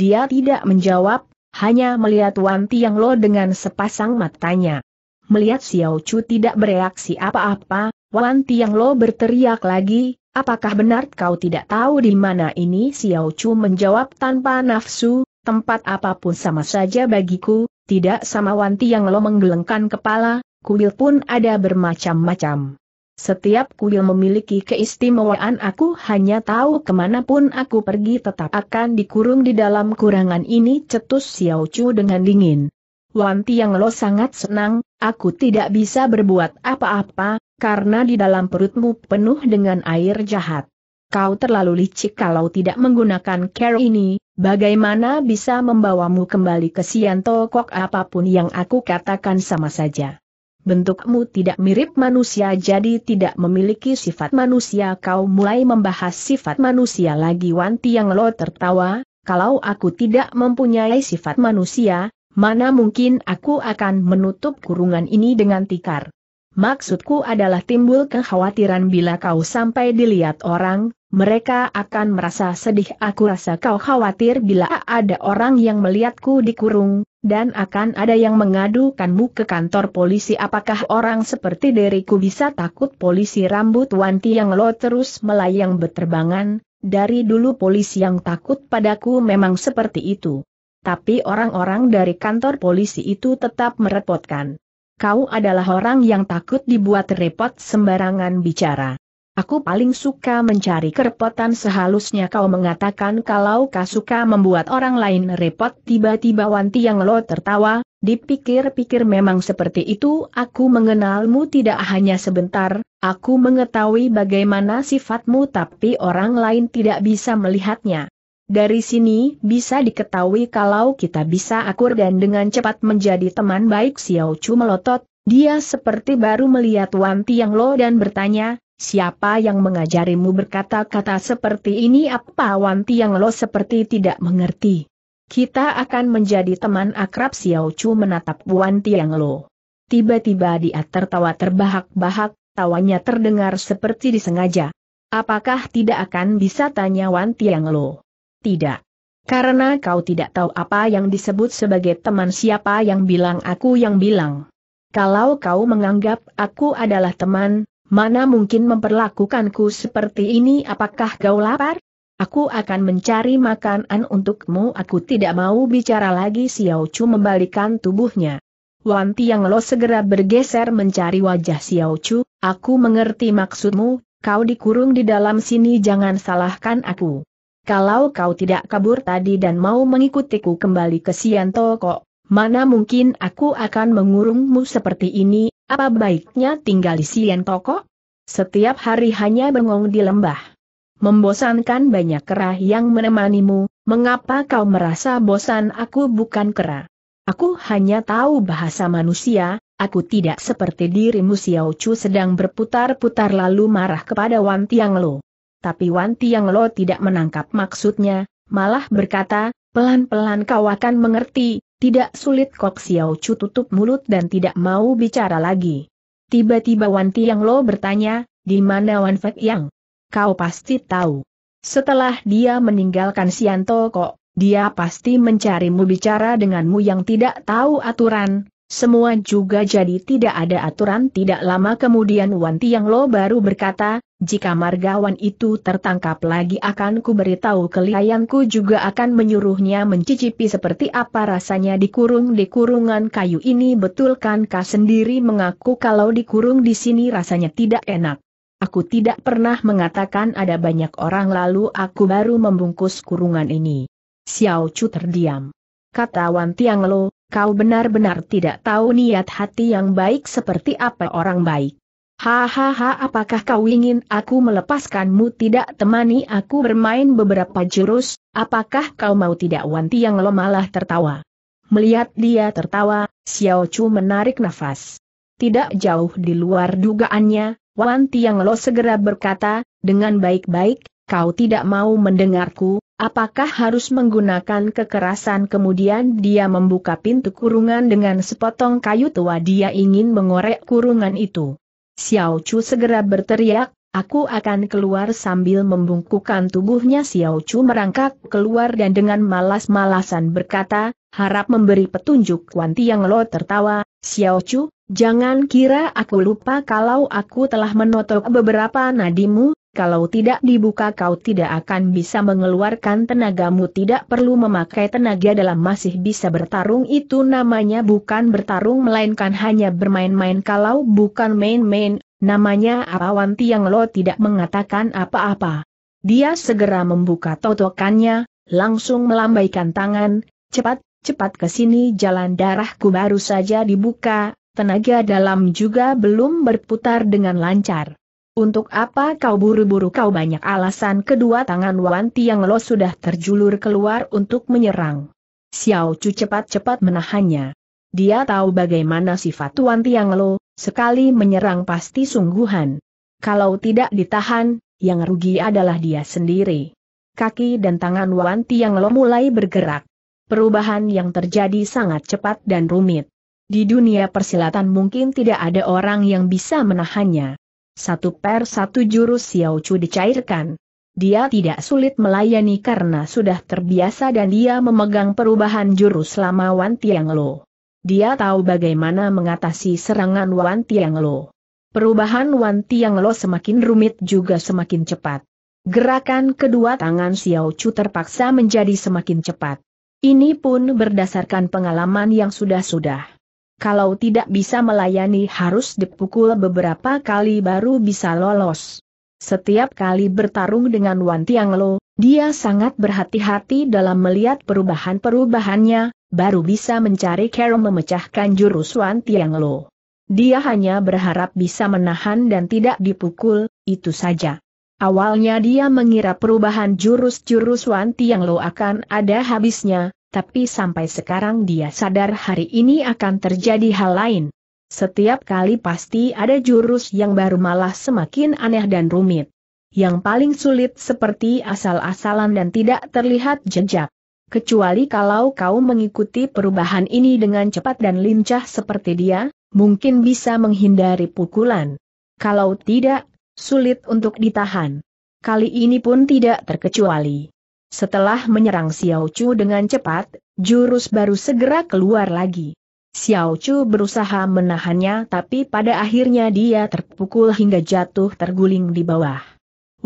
S1: Dia tidak menjawab, hanya melihat Wan Tiang Lo dengan sepasang matanya. Melihat Xiao Chu tidak bereaksi apa-apa, Wan Tiang Lo berteriak lagi, apakah benar kau tidak tahu di mana ini Xiao Chu menjawab tanpa nafsu, tempat apapun sama saja bagiku, tidak sama Wan Tiang Lo menggelengkan kepala, kuil pun ada bermacam-macam. Setiap kuil memiliki keistimewaan aku hanya tahu kemanapun aku pergi tetap akan dikurung di dalam kurangan ini cetus Xiao Chu dengan dingin. Wan Tiang Lo sangat senang, aku tidak bisa berbuat apa-apa, karena di dalam perutmu penuh dengan air jahat. Kau terlalu licik kalau tidak menggunakan care ini, bagaimana bisa membawamu kembali ke Sian Tokok? apapun yang aku katakan sama saja. Bentukmu tidak mirip manusia jadi tidak memiliki sifat manusia kau mulai membahas sifat manusia lagi Wan Tiang Lo tertawa, kalau aku tidak mempunyai sifat manusia, mana mungkin aku akan menutup kurungan ini dengan tikar. Maksudku adalah timbul kekhawatiran bila kau sampai dilihat orang, mereka akan merasa sedih aku rasa kau khawatir bila ada orang yang melihatku dikurung, dan akan ada yang mengadukanmu ke kantor polisi apakah orang seperti diriku bisa takut polisi rambut Wanti yang lo terus melayang beterbangan, dari dulu polisi yang takut padaku memang seperti itu. Tapi orang-orang dari kantor polisi itu tetap merepotkan. Kau adalah orang yang takut dibuat repot sembarangan bicara. Aku paling suka mencari kerepotan sehalusnya kau mengatakan kalau kau suka membuat orang lain repot tiba-tiba Wanti yang lo tertawa, dipikir-pikir memang seperti itu aku mengenalmu tidak hanya sebentar, aku mengetahui bagaimana sifatmu tapi orang lain tidak bisa melihatnya. Dari sini bisa diketahui kalau kita bisa akur dan dengan cepat menjadi teman baik Xiao Chu melotot, dia seperti baru melihat Wanti yang lo dan bertanya, Siapa yang mengajarimu berkata-kata seperti ini apa wanti yang lo seperti tidak mengerti? Kita akan menjadi teman akrab Xiao Chu menatap wanti yang lo. Tiba-tiba dia tertawa terbahak-bahak, tawanya terdengar seperti disengaja. Apakah tidak akan bisa tanya wanti yang lo? Tidak. Karena kau tidak tahu apa yang disebut sebagai teman siapa yang bilang aku yang bilang. Kalau kau menganggap aku adalah teman, Mana mungkin memperlakukanku seperti ini apakah kau lapar? Aku akan mencari makanan untukmu aku tidak mau bicara lagi Xiao Chu membalikan tubuhnya. Wan Tiang Lo segera bergeser mencari wajah Xiao Chu, aku mengerti maksudmu, kau dikurung di dalam sini jangan salahkan aku. Kalau kau tidak kabur tadi dan mau mengikutiku kembali ke Sianto kok, mana mungkin aku akan mengurungmu seperti ini, apa baiknya tinggal di Sien Toko? Setiap hari hanya bengong di lembah. Membosankan banyak kera yang menemanimu, mengapa kau merasa bosan aku bukan kera? Aku hanya tahu bahasa manusia, aku tidak seperti dirimu Xiao Chu sedang berputar-putar lalu marah kepada Wan Tiang Lo. Tapi Wan Tiang Lo tidak menangkap maksudnya, malah berkata, pelan-pelan kau akan mengerti, tidak sulit Kok Xiao Chu tutup mulut dan tidak mau bicara lagi. Tiba-tiba Wan Tiang Lo bertanya, di mana Wan Fek Yang? Kau pasti tahu. Setelah dia meninggalkan Sianto Kok, dia pasti mencarimu bicara denganmu yang tidak tahu aturan, semua juga jadi tidak ada aturan tidak lama kemudian Wan Tiang Lo baru berkata, jika margawan itu tertangkap lagi akan ku beritahu keliayanku juga akan menyuruhnya mencicipi seperti apa rasanya dikurung di kurungan kayu ini betulkan kah sendiri mengaku kalau dikurung di sini rasanya tidak enak. Aku tidak pernah mengatakan ada banyak orang lalu aku baru membungkus kurungan ini. Xiao Chu terdiam. Kata Wan Tiang Lo, kau benar-benar tidak tahu niat hati yang baik seperti apa orang baik. Hahaha apakah kau ingin aku melepaskanmu tidak temani aku bermain beberapa jurus, apakah kau mau tidak wanti yang lo malah tertawa. Melihat dia tertawa, Xiao Chu menarik nafas. Tidak jauh di luar dugaannya, Wan Tiang lo segera berkata, dengan baik-baik, kau tidak mau mendengarku, Apakah harus menggunakan kekerasan kemudian dia membuka pintu kurungan dengan sepotong kayu tua dia ingin mengorek kurungan itu. Xiao Chu segera berteriak, aku akan keluar sambil membungkukkan tubuhnya Xiao Chu merangkak keluar dan dengan malas-malasan berkata, harap memberi petunjuk Wan Tiang Lo tertawa, Xiao Chu, jangan kira aku lupa kalau aku telah menotok beberapa nadimu, kalau tidak dibuka kau tidak akan bisa mengeluarkan tenagamu tidak perlu memakai tenaga dalam masih bisa bertarung itu namanya bukan bertarung melainkan hanya bermain-main kalau bukan main-main, namanya apa wanti yang Lo tidak mengatakan apa-apa. Dia segera membuka totokannya, langsung melambaikan tangan, cepat, cepat ke sini jalan darahku baru saja dibuka, tenaga dalam juga belum berputar dengan lancar. Untuk apa kau buru-buru kau banyak alasan kedua tangan Wan Tiang Lo sudah terjulur keluar untuk menyerang. Xiao Chu cepat-cepat menahannya. Dia tahu bagaimana sifat Wan Tiang Lo, sekali menyerang pasti sungguhan. Kalau tidak ditahan, yang rugi adalah dia sendiri. Kaki dan tangan Wan Tiang Lo mulai bergerak. Perubahan yang terjadi sangat cepat dan rumit. Di dunia persilatan mungkin tidak ada orang yang bisa menahannya satu per satu jurus Xiao Chu dicairkan. Dia tidak sulit melayani karena sudah terbiasa dan dia memegang perubahan jurus selama Wan Tiang Lo. Dia tahu bagaimana mengatasi serangan Wan Tiang Lo. Perubahan Wan Tiang Lo semakin rumit juga semakin cepat. Gerakan kedua tangan Xiao Chu terpaksa menjadi semakin cepat. Ini pun berdasarkan pengalaman yang sudah-sudah kalau tidak bisa melayani harus dipukul beberapa kali baru bisa lolos. Setiap kali bertarung dengan Wan Tiang Lo, dia sangat berhati-hati dalam melihat perubahan-perubahannya, baru bisa mencari cara memecahkan jurus Wan Tiang Lo. Dia hanya berharap bisa menahan dan tidak dipukul, itu saja. Awalnya dia mengira perubahan jurus-jurus Wan Tiang Lo akan ada habisnya, tapi sampai sekarang dia sadar hari ini akan terjadi hal lain. Setiap kali pasti ada jurus yang baru malah semakin aneh dan rumit. Yang paling sulit seperti asal-asalan dan tidak terlihat jejak. Kecuali kalau kau mengikuti perubahan ini dengan cepat dan lincah seperti dia, mungkin bisa menghindari pukulan. Kalau tidak, sulit untuk ditahan. Kali ini pun tidak terkecuali. Setelah menyerang Xiao Chu dengan cepat, jurus baru segera keluar lagi. Xiao Chu berusaha menahannya tapi pada akhirnya dia terpukul hingga jatuh terguling di bawah.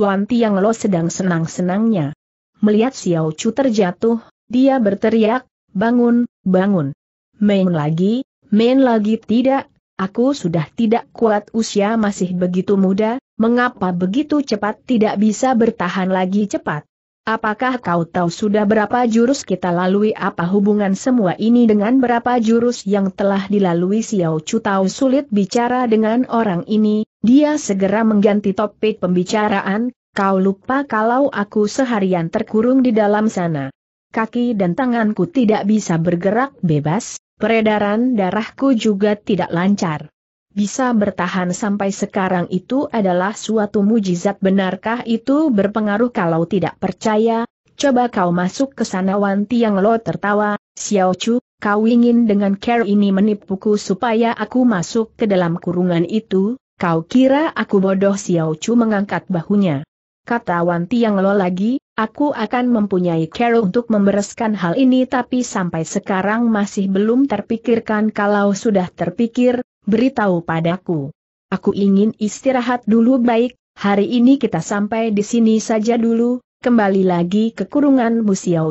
S1: Wan Tiang Lo sedang senang-senangnya. Melihat Xiao Chu terjatuh, dia berteriak, bangun, bangun. Main lagi, main lagi tidak, aku sudah tidak kuat usia masih begitu muda, mengapa begitu cepat tidak bisa bertahan lagi cepat. Apakah kau tahu sudah berapa jurus kita lalui apa hubungan semua ini dengan berapa jurus yang telah dilalui Xiao Chu tahu sulit bicara dengan orang ini, dia segera mengganti topik pembicaraan, kau lupa kalau aku seharian terkurung di dalam sana. Kaki dan tanganku tidak bisa bergerak bebas, peredaran darahku juga tidak lancar bisa bertahan sampai sekarang itu adalah suatu mujizat benarkah itu berpengaruh kalau tidak percaya, coba kau masuk ke sana Wan Tiang Lo tertawa, Xiao Chu, kau ingin dengan care ini menipuku supaya aku masuk ke dalam kurungan itu, kau kira aku bodoh Xiao Chu mengangkat bahunya. Kata Wan Tiang Lo lagi, aku akan mempunyai care untuk membereskan hal ini tapi sampai sekarang masih belum terpikirkan kalau sudah terpikir, beritahu padaku. Aku ingin istirahat dulu baik, hari ini kita sampai di sini saja dulu, kembali lagi ke kurungan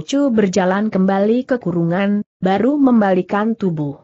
S1: Chu berjalan kembali ke kurungan, baru membalikan tubuh.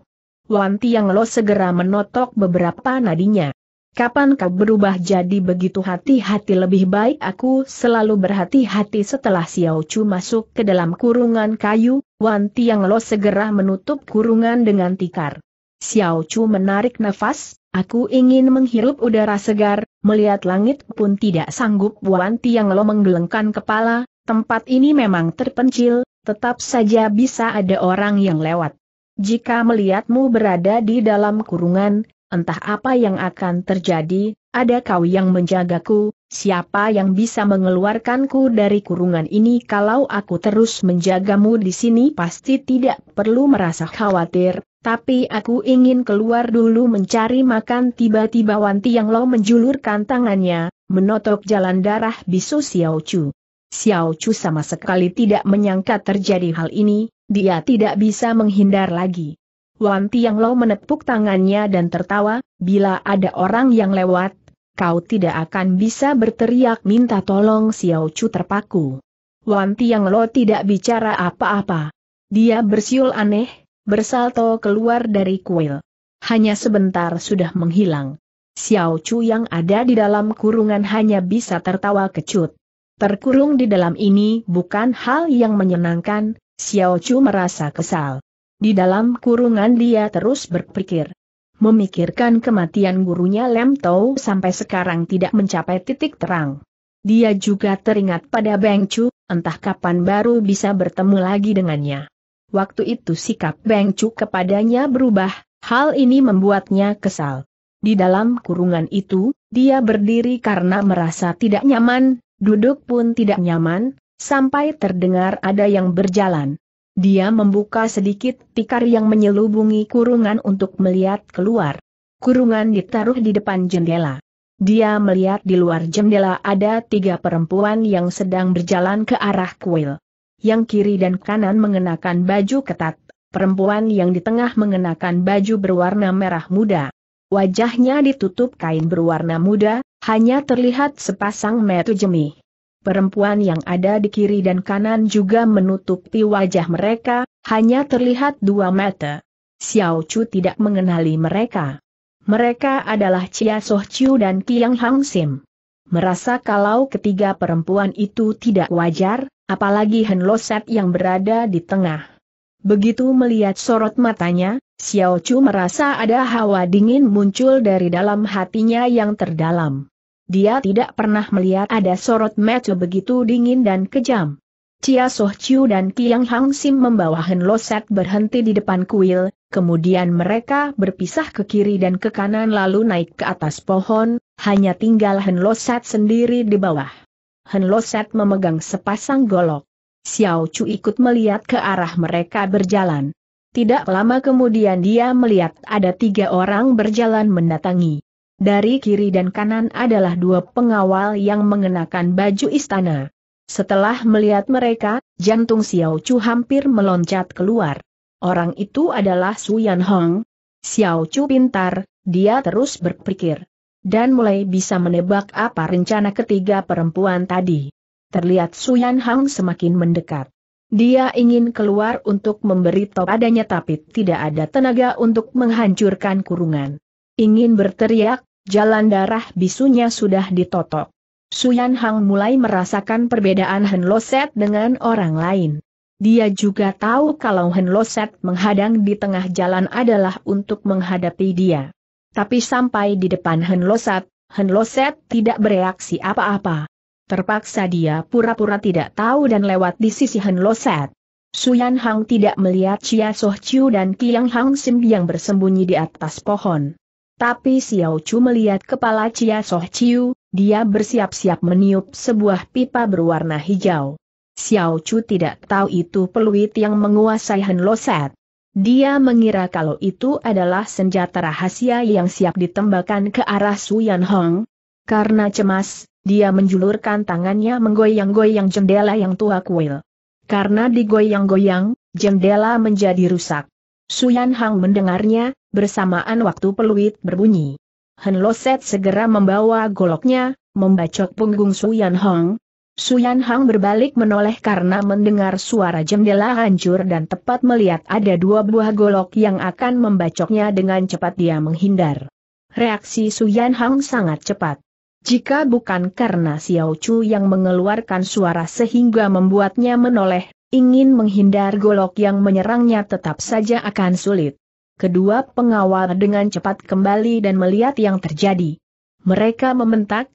S1: Wan yang lo segera menotok beberapa nadinya. Kapan kau berubah jadi begitu hati-hati lebih baik aku selalu berhati-hati setelah Xiao Chu masuk ke dalam kurungan kayu, Wan yang lo segera menutup kurungan dengan tikar. Xiao Chu menarik nafas, aku ingin menghirup udara segar, melihat langit pun tidak sanggup Wan Tiang Lo menggelengkan kepala, tempat ini memang terpencil, tetap saja bisa ada orang yang lewat. Jika melihatmu berada di dalam kurungan, entah apa yang akan terjadi, ada kau yang menjagaku, siapa yang bisa mengeluarkanku dari kurungan ini kalau aku terus menjagamu di sini pasti tidak perlu merasa khawatir, tapi aku ingin keluar dulu mencari makan tiba-tiba Wan Tiang Lo menjulurkan tangannya, menotok jalan darah bisu Xiao Chu. Xiao Chu sama sekali tidak menyangka terjadi hal ini, dia tidak bisa menghindar lagi. Wan Tiang Lo menepuk tangannya dan tertawa, bila ada orang yang lewat, kau tidak akan bisa berteriak minta tolong Xiao Chu terpaku. Wan Tiang Lo tidak bicara apa-apa. Dia bersiul aneh, bersalto keluar dari kuil. Hanya sebentar sudah menghilang. Xiao Chu yang ada di dalam kurungan hanya bisa tertawa kecut. Terkurung di dalam ini bukan hal yang menyenangkan, Xiao Chu merasa kesal. Di dalam kurungan dia terus berpikir. Memikirkan kematian gurunya Lem Tau sampai sekarang tidak mencapai titik terang. Dia juga teringat pada Beng Chu, entah kapan baru bisa bertemu lagi dengannya. Waktu itu sikap Beng Cu kepadanya berubah, hal ini membuatnya kesal. Di dalam kurungan itu, dia berdiri karena merasa tidak nyaman, duduk pun tidak nyaman, sampai terdengar ada yang berjalan. Dia membuka sedikit tikar yang menyelubungi kurungan untuk melihat keluar. Kurungan ditaruh di depan jendela. Dia melihat di luar jendela ada tiga perempuan yang sedang berjalan ke arah kuil yang kiri dan kanan mengenakan baju ketat, perempuan yang di tengah mengenakan baju berwarna merah muda. Wajahnya ditutup kain berwarna muda, hanya terlihat sepasang mata jemih. Perempuan yang ada di kiri dan kanan juga menutupi wajah mereka, hanya terlihat dua mata. Xiao Chu tidak mengenali mereka. Mereka adalah Chia Soh Chiu dan Kiang Hang Sim. Merasa kalau ketiga perempuan itu tidak wajar, apalagi Henloset yang berada di tengah. Begitu melihat sorot matanya, Xiao Chu merasa ada hawa dingin muncul dari dalam hatinya yang terdalam. Dia tidak pernah melihat ada sorot mata begitu dingin dan kejam. Cia Soh Chiu dan Kiang Hang Sim membawa Hen Loset berhenti di depan kuil, kemudian mereka berpisah ke kiri dan ke kanan lalu naik ke atas pohon, hanya tinggal Hen Loset sendiri di bawah. Hen Loset memegang sepasang golok. Xiao Chu ikut melihat ke arah mereka berjalan. Tidak lama kemudian dia melihat ada tiga orang berjalan mendatangi. Dari kiri dan kanan adalah dua pengawal yang mengenakan baju istana. Setelah melihat mereka, jantung Xiao Chu hampir meloncat keluar. Orang itu adalah Su Yan Hong. Xiao Chu pintar, dia terus berpikir dan mulai bisa menebak apa rencana ketiga perempuan tadi. Terlihat Suyan Hang semakin mendekat. Dia ingin keluar untuk memberi top adanya tapi tidak ada tenaga untuk menghancurkan kurungan. Ingin berteriak, jalan darah bisunya sudah ditotok. Suyan Hang mulai merasakan perbedaan Hen Loset dengan orang lain. Dia juga tahu kalau Hen Loset menghadang di tengah jalan adalah untuk menghadapi dia. Tapi sampai di depan Henloset, Henloset tidak bereaksi apa-apa. Terpaksa dia pura-pura tidak tahu dan lewat di sisi Henloset. Suyan Hang tidak melihat Chia Soh Chiu dan Kiang Hang Sim yang bersembunyi di atas pohon. Tapi Xiao Chu melihat kepala Chia Soh Chiu, dia bersiap-siap meniup sebuah pipa berwarna hijau. Xiao Chu tidak tahu itu peluit yang menguasai Henloset. Dia mengira kalau itu adalah senjata rahasia yang siap ditembakkan ke arah Su Yan Hong. Karena cemas, dia menjulurkan tangannya menggoyang-goyang jendela yang tua kuil. Karena digoyang-goyang, jendela menjadi rusak. Su Yan Hong mendengarnya, bersamaan waktu peluit berbunyi. Hen Loset segera membawa goloknya, membacok punggung Su Yan Hong, Suyan Hang berbalik menoleh karena mendengar suara jendela hancur dan tepat melihat ada dua buah golok yang akan membacoknya dengan cepat dia menghindar. Reaksi Suyan Hang sangat cepat. Jika bukan karena Xiao Chu yang mengeluarkan suara sehingga membuatnya menoleh, ingin menghindar golok yang menyerangnya tetap saja akan sulit. Kedua pengawal dengan cepat kembali dan melihat yang terjadi. Mereka mementak,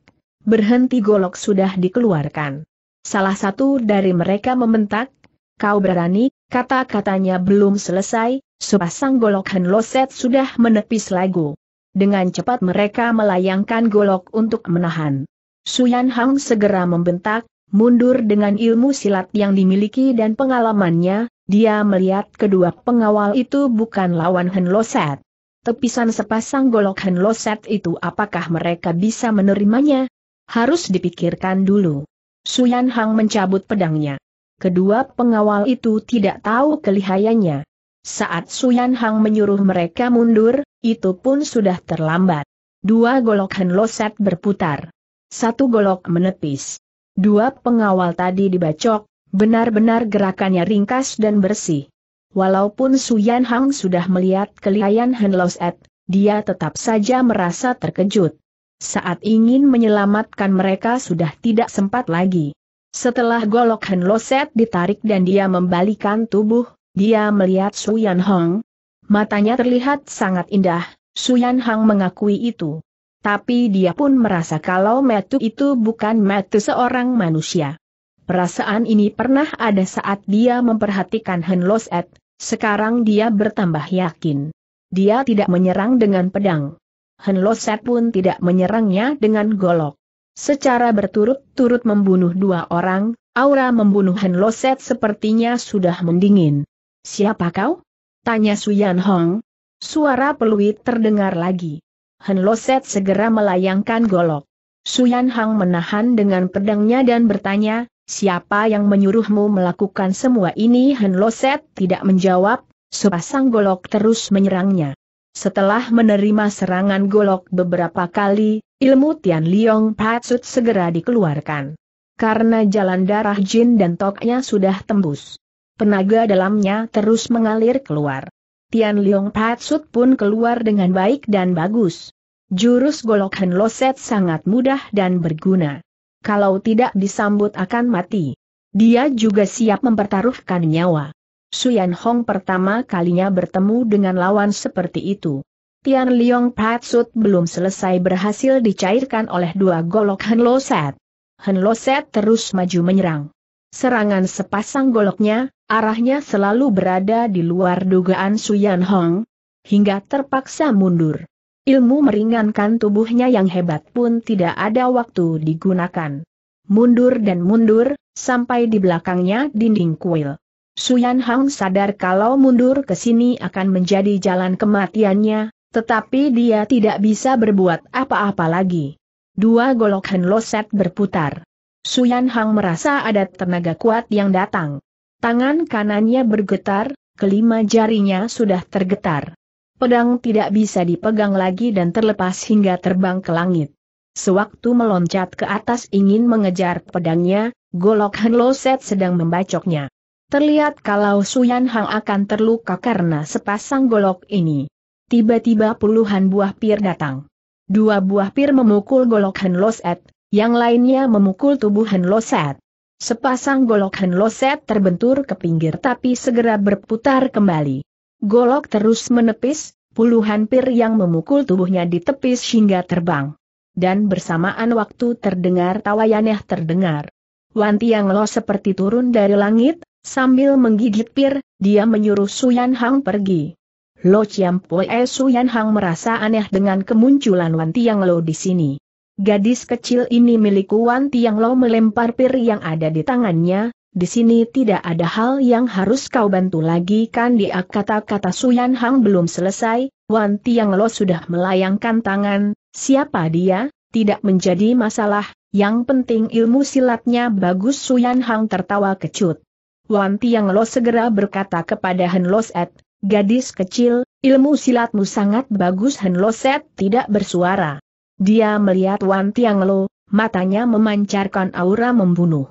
S1: berhenti golok sudah dikeluarkan. Salah satu dari mereka membentak, kau berani, kata-katanya belum selesai, sepasang golok Henloset sudah menepis lagu. Dengan cepat mereka melayangkan golok untuk menahan. Suyan Hang segera membentak, mundur dengan ilmu silat yang dimiliki dan pengalamannya, dia melihat kedua pengawal itu bukan lawan Henloset. Tepisan sepasang golok Henloset itu apakah mereka bisa menerimanya? Harus dipikirkan dulu. Suyan Hang mencabut pedangnya. Kedua pengawal itu tidak tahu kelihayannya. Saat Suyan Hang menyuruh mereka mundur, itu pun sudah terlambat. Dua golok henloset berputar. Satu golok menepis. Dua pengawal tadi dibacok, benar-benar gerakannya ringkas dan bersih. Walaupun Suyan Hang sudah melihat kelihayan henloset, dia tetap saja merasa terkejut. Saat ingin menyelamatkan mereka sudah tidak sempat lagi. Setelah golok Henloset ditarik dan dia membalikan tubuh, dia melihat Su Yan Hong. Matanya terlihat sangat indah, Su Yan Hong mengakui itu. Tapi dia pun merasa kalau metu itu bukan metu seorang manusia. Perasaan ini pernah ada saat dia memperhatikan Henloset, sekarang dia bertambah yakin. Dia tidak menyerang dengan pedang. Henloset pun tidak menyerangnya dengan golok. Secara berturut-turut membunuh dua orang, aura membunuh Henloset sepertinya sudah mendingin. Siapa kau? Tanya Suyan Hong. Suara peluit terdengar lagi. Henloset segera melayangkan golok. Suyan Hong menahan dengan pedangnya dan bertanya, siapa yang menyuruhmu melakukan semua ini? Henloset tidak menjawab, sepasang golok terus menyerangnya. Setelah menerima serangan golok beberapa kali, ilmu Tian Liong Patsut segera dikeluarkan. Karena jalan darah jin dan toknya sudah tembus. penaga dalamnya terus mengalir keluar. Tian Liong Patsut pun keluar dengan baik dan bagus. Jurus golok Hen Loset sangat mudah dan berguna. Kalau tidak disambut akan mati. Dia juga siap mempertaruhkan nyawa. Suyan Hong pertama kalinya bertemu dengan lawan seperti itu. Tian Liong Patsut belum selesai berhasil dicairkan oleh dua golok Hen Lo Set. Hen Lo Set terus maju menyerang. Serangan sepasang goloknya, arahnya selalu berada di luar dugaan Suyan Hong, hingga terpaksa mundur. Ilmu meringankan tubuhnya yang hebat pun tidak ada waktu digunakan. Mundur dan mundur, sampai di belakangnya dinding kuil. Suyan Hang sadar kalau mundur ke sini akan menjadi jalan kematiannya, tetapi dia tidak bisa berbuat apa-apa lagi. Dua golok henloset berputar. Suyan Hang merasa ada tenaga kuat yang datang. Tangan kanannya bergetar, kelima jarinya sudah tergetar. Pedang tidak bisa dipegang lagi dan terlepas hingga terbang ke langit. Sewaktu meloncat ke atas ingin mengejar pedangnya, golok Henloset sedang membacoknya. Terlihat kalau Suyan Hang akan terluka karena sepasang golok ini. Tiba-tiba puluhan buah pir datang. Dua buah pir memukul golok Hen Loset, yang lainnya memukul tubuh Hen Loset. Sepasang golok Hen Loset terbentur ke pinggir tapi segera berputar kembali. Golok terus menepis, puluhan pir yang memukul tubuhnya ditepis hingga terbang. Dan bersamaan waktu terdengar tawa Yaneh terdengar. Wanti Yang Lo seperti turun dari langit, Sambil menggigit pir, dia menyuruh Suyan Hang pergi. Lo Chiam Pue Suyan Hang merasa aneh dengan kemunculan Wan Tiang Lo di sini. Gadis kecil ini milik Wan Tiang Lo melempar pir yang ada di tangannya, di sini tidak ada hal yang harus kau bantu lagi kan dia kata-kata Suyan Hang belum selesai, Wan Tiang Lo sudah melayangkan tangan, siapa dia, tidak menjadi masalah, yang penting ilmu silatnya bagus Suyan Hang tertawa kecut. Wan Tiang Lo segera berkata kepada Hen Lo Set, gadis kecil, ilmu silatmu sangat bagus Hen Lo Set tidak bersuara. Dia melihat Wan Tiang Lo, matanya memancarkan aura membunuh.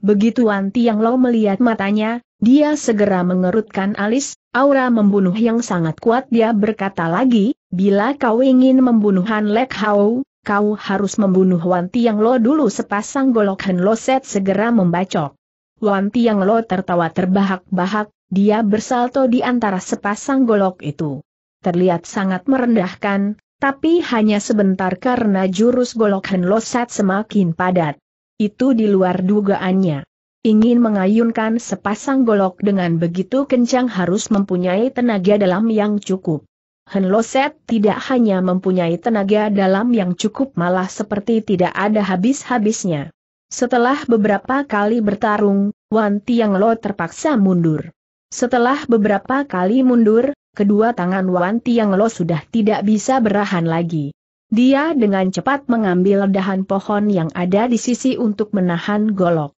S1: Begitu Wan Tiang Lo melihat matanya, dia segera mengerutkan alis, aura membunuh yang sangat kuat dia berkata lagi, bila kau ingin membunuh Han Lek Hao, kau harus membunuh Wan Tiang Lo dulu sepasang golok Han Lo Set segera membacok. Wan Tiang Lo tertawa terbahak-bahak, dia bersalto di antara sepasang golok itu. Terlihat sangat merendahkan, tapi hanya sebentar karena jurus golok Sat semakin padat. Itu di luar dugaannya. Ingin mengayunkan sepasang golok dengan begitu kencang harus mempunyai tenaga dalam yang cukup. Henloset tidak hanya mempunyai tenaga dalam yang cukup malah seperti tidak ada habis-habisnya. Setelah beberapa kali bertarung, Wan Tiang Lo terpaksa mundur. Setelah beberapa kali mundur, kedua tangan Wan Tiang Lo sudah tidak bisa berahan lagi. Dia dengan cepat mengambil dahan pohon yang ada di sisi untuk menahan golok.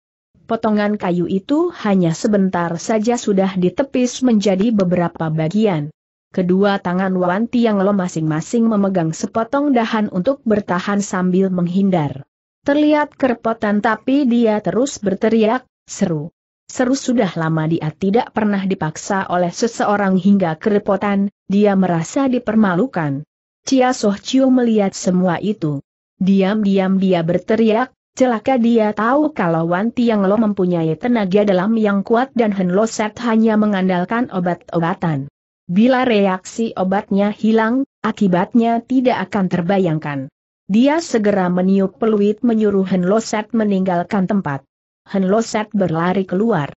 S1: Potongan kayu itu hanya sebentar saja sudah ditepis menjadi beberapa bagian. Kedua tangan Wan Tiang Lo masing-masing memegang sepotong dahan untuk bertahan sambil menghindar. Terlihat kerepotan tapi dia terus berteriak, seru. Seru sudah lama dia tidak pernah dipaksa oleh seseorang hingga kerepotan, dia merasa dipermalukan. Cia Soh Chiu melihat semua itu. Diam-diam dia berteriak, celaka dia tahu kalau Wan Tiang Lo mempunyai tenaga dalam yang kuat dan Hen Lo Set hanya mengandalkan obat-obatan. Bila reaksi obatnya hilang, akibatnya tidak akan terbayangkan. Dia segera meniup peluit menyuruh Henloset meninggalkan tempat. Henloset berlari keluar.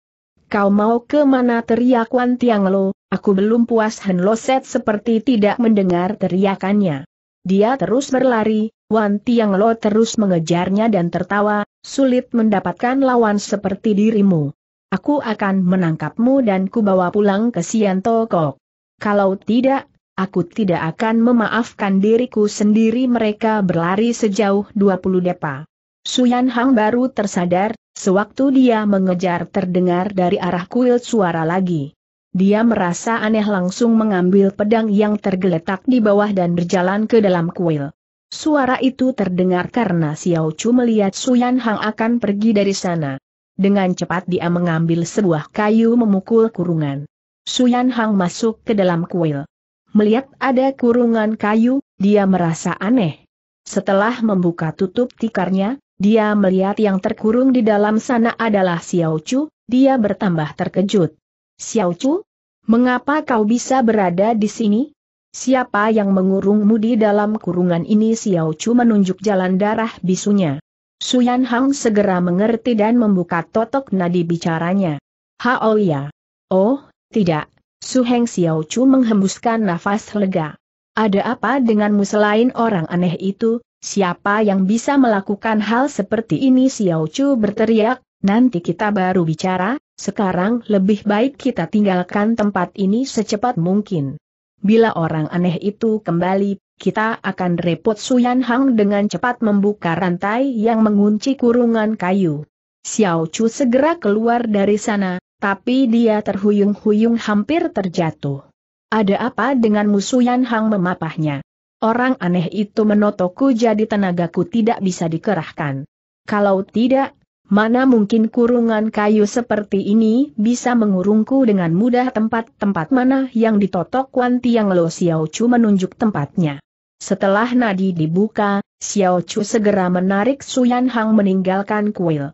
S1: Kau mau ke mana teriak Wan Tianglo, aku belum puas Henloset seperti tidak mendengar teriakannya. Dia terus berlari, Wan Tianglo terus mengejarnya dan tertawa, sulit mendapatkan lawan seperti dirimu. Aku akan menangkapmu dan kubawa pulang ke sian Kok. Kalau tidak, aku tidak akan memaafkan diriku sendiri mereka berlari sejauh 20 depa. Suyan Hang baru tersadar, sewaktu dia mengejar terdengar dari arah kuil suara lagi. Dia merasa aneh langsung mengambil pedang yang tergeletak di bawah dan berjalan ke dalam kuil. Suara itu terdengar karena Xiao Chu melihat Suyan Hang akan pergi dari sana. Dengan cepat dia mengambil sebuah kayu memukul kurungan. Suyan Hang masuk ke dalam kuil. Melihat ada kurungan kayu, dia merasa aneh. Setelah membuka tutup tikarnya, dia melihat yang terkurung di dalam sana adalah Xiao Chu, dia bertambah terkejut. Xiao Chu, mengapa kau bisa berada di sini? Siapa yang mengurungmu di dalam kurungan ini Xiao Chu menunjuk jalan darah bisunya. Suyan Hang segera mengerti dan membuka totok nadi bicaranya. Hao ya. Oh, tidak, Su Heng Xiao Chu menghembuskan nafas lega. Ada apa denganmu selain orang aneh itu, siapa yang bisa melakukan hal seperti ini Xiao Chu berteriak, nanti kita baru bicara, sekarang lebih baik kita tinggalkan tempat ini secepat mungkin. Bila orang aneh itu kembali, kita akan repot Su Yan Hang dengan cepat membuka rantai yang mengunci kurungan kayu. Xiao Chu segera keluar dari sana, tapi dia terhuyung-huyung hampir terjatuh. Ada apa dengan musuh Yan Hang memapahnya? Orang aneh itu menotoku jadi tenagaku tidak bisa dikerahkan. Kalau tidak, mana mungkin kurungan kayu seperti ini bisa mengurungku dengan mudah tempat-tempat mana yang ditotok Wan Tiang Lo Xiao Chu menunjuk tempatnya. Setelah nadi dibuka, Xiao Chu segera menarik Yan Hang meninggalkan kuil.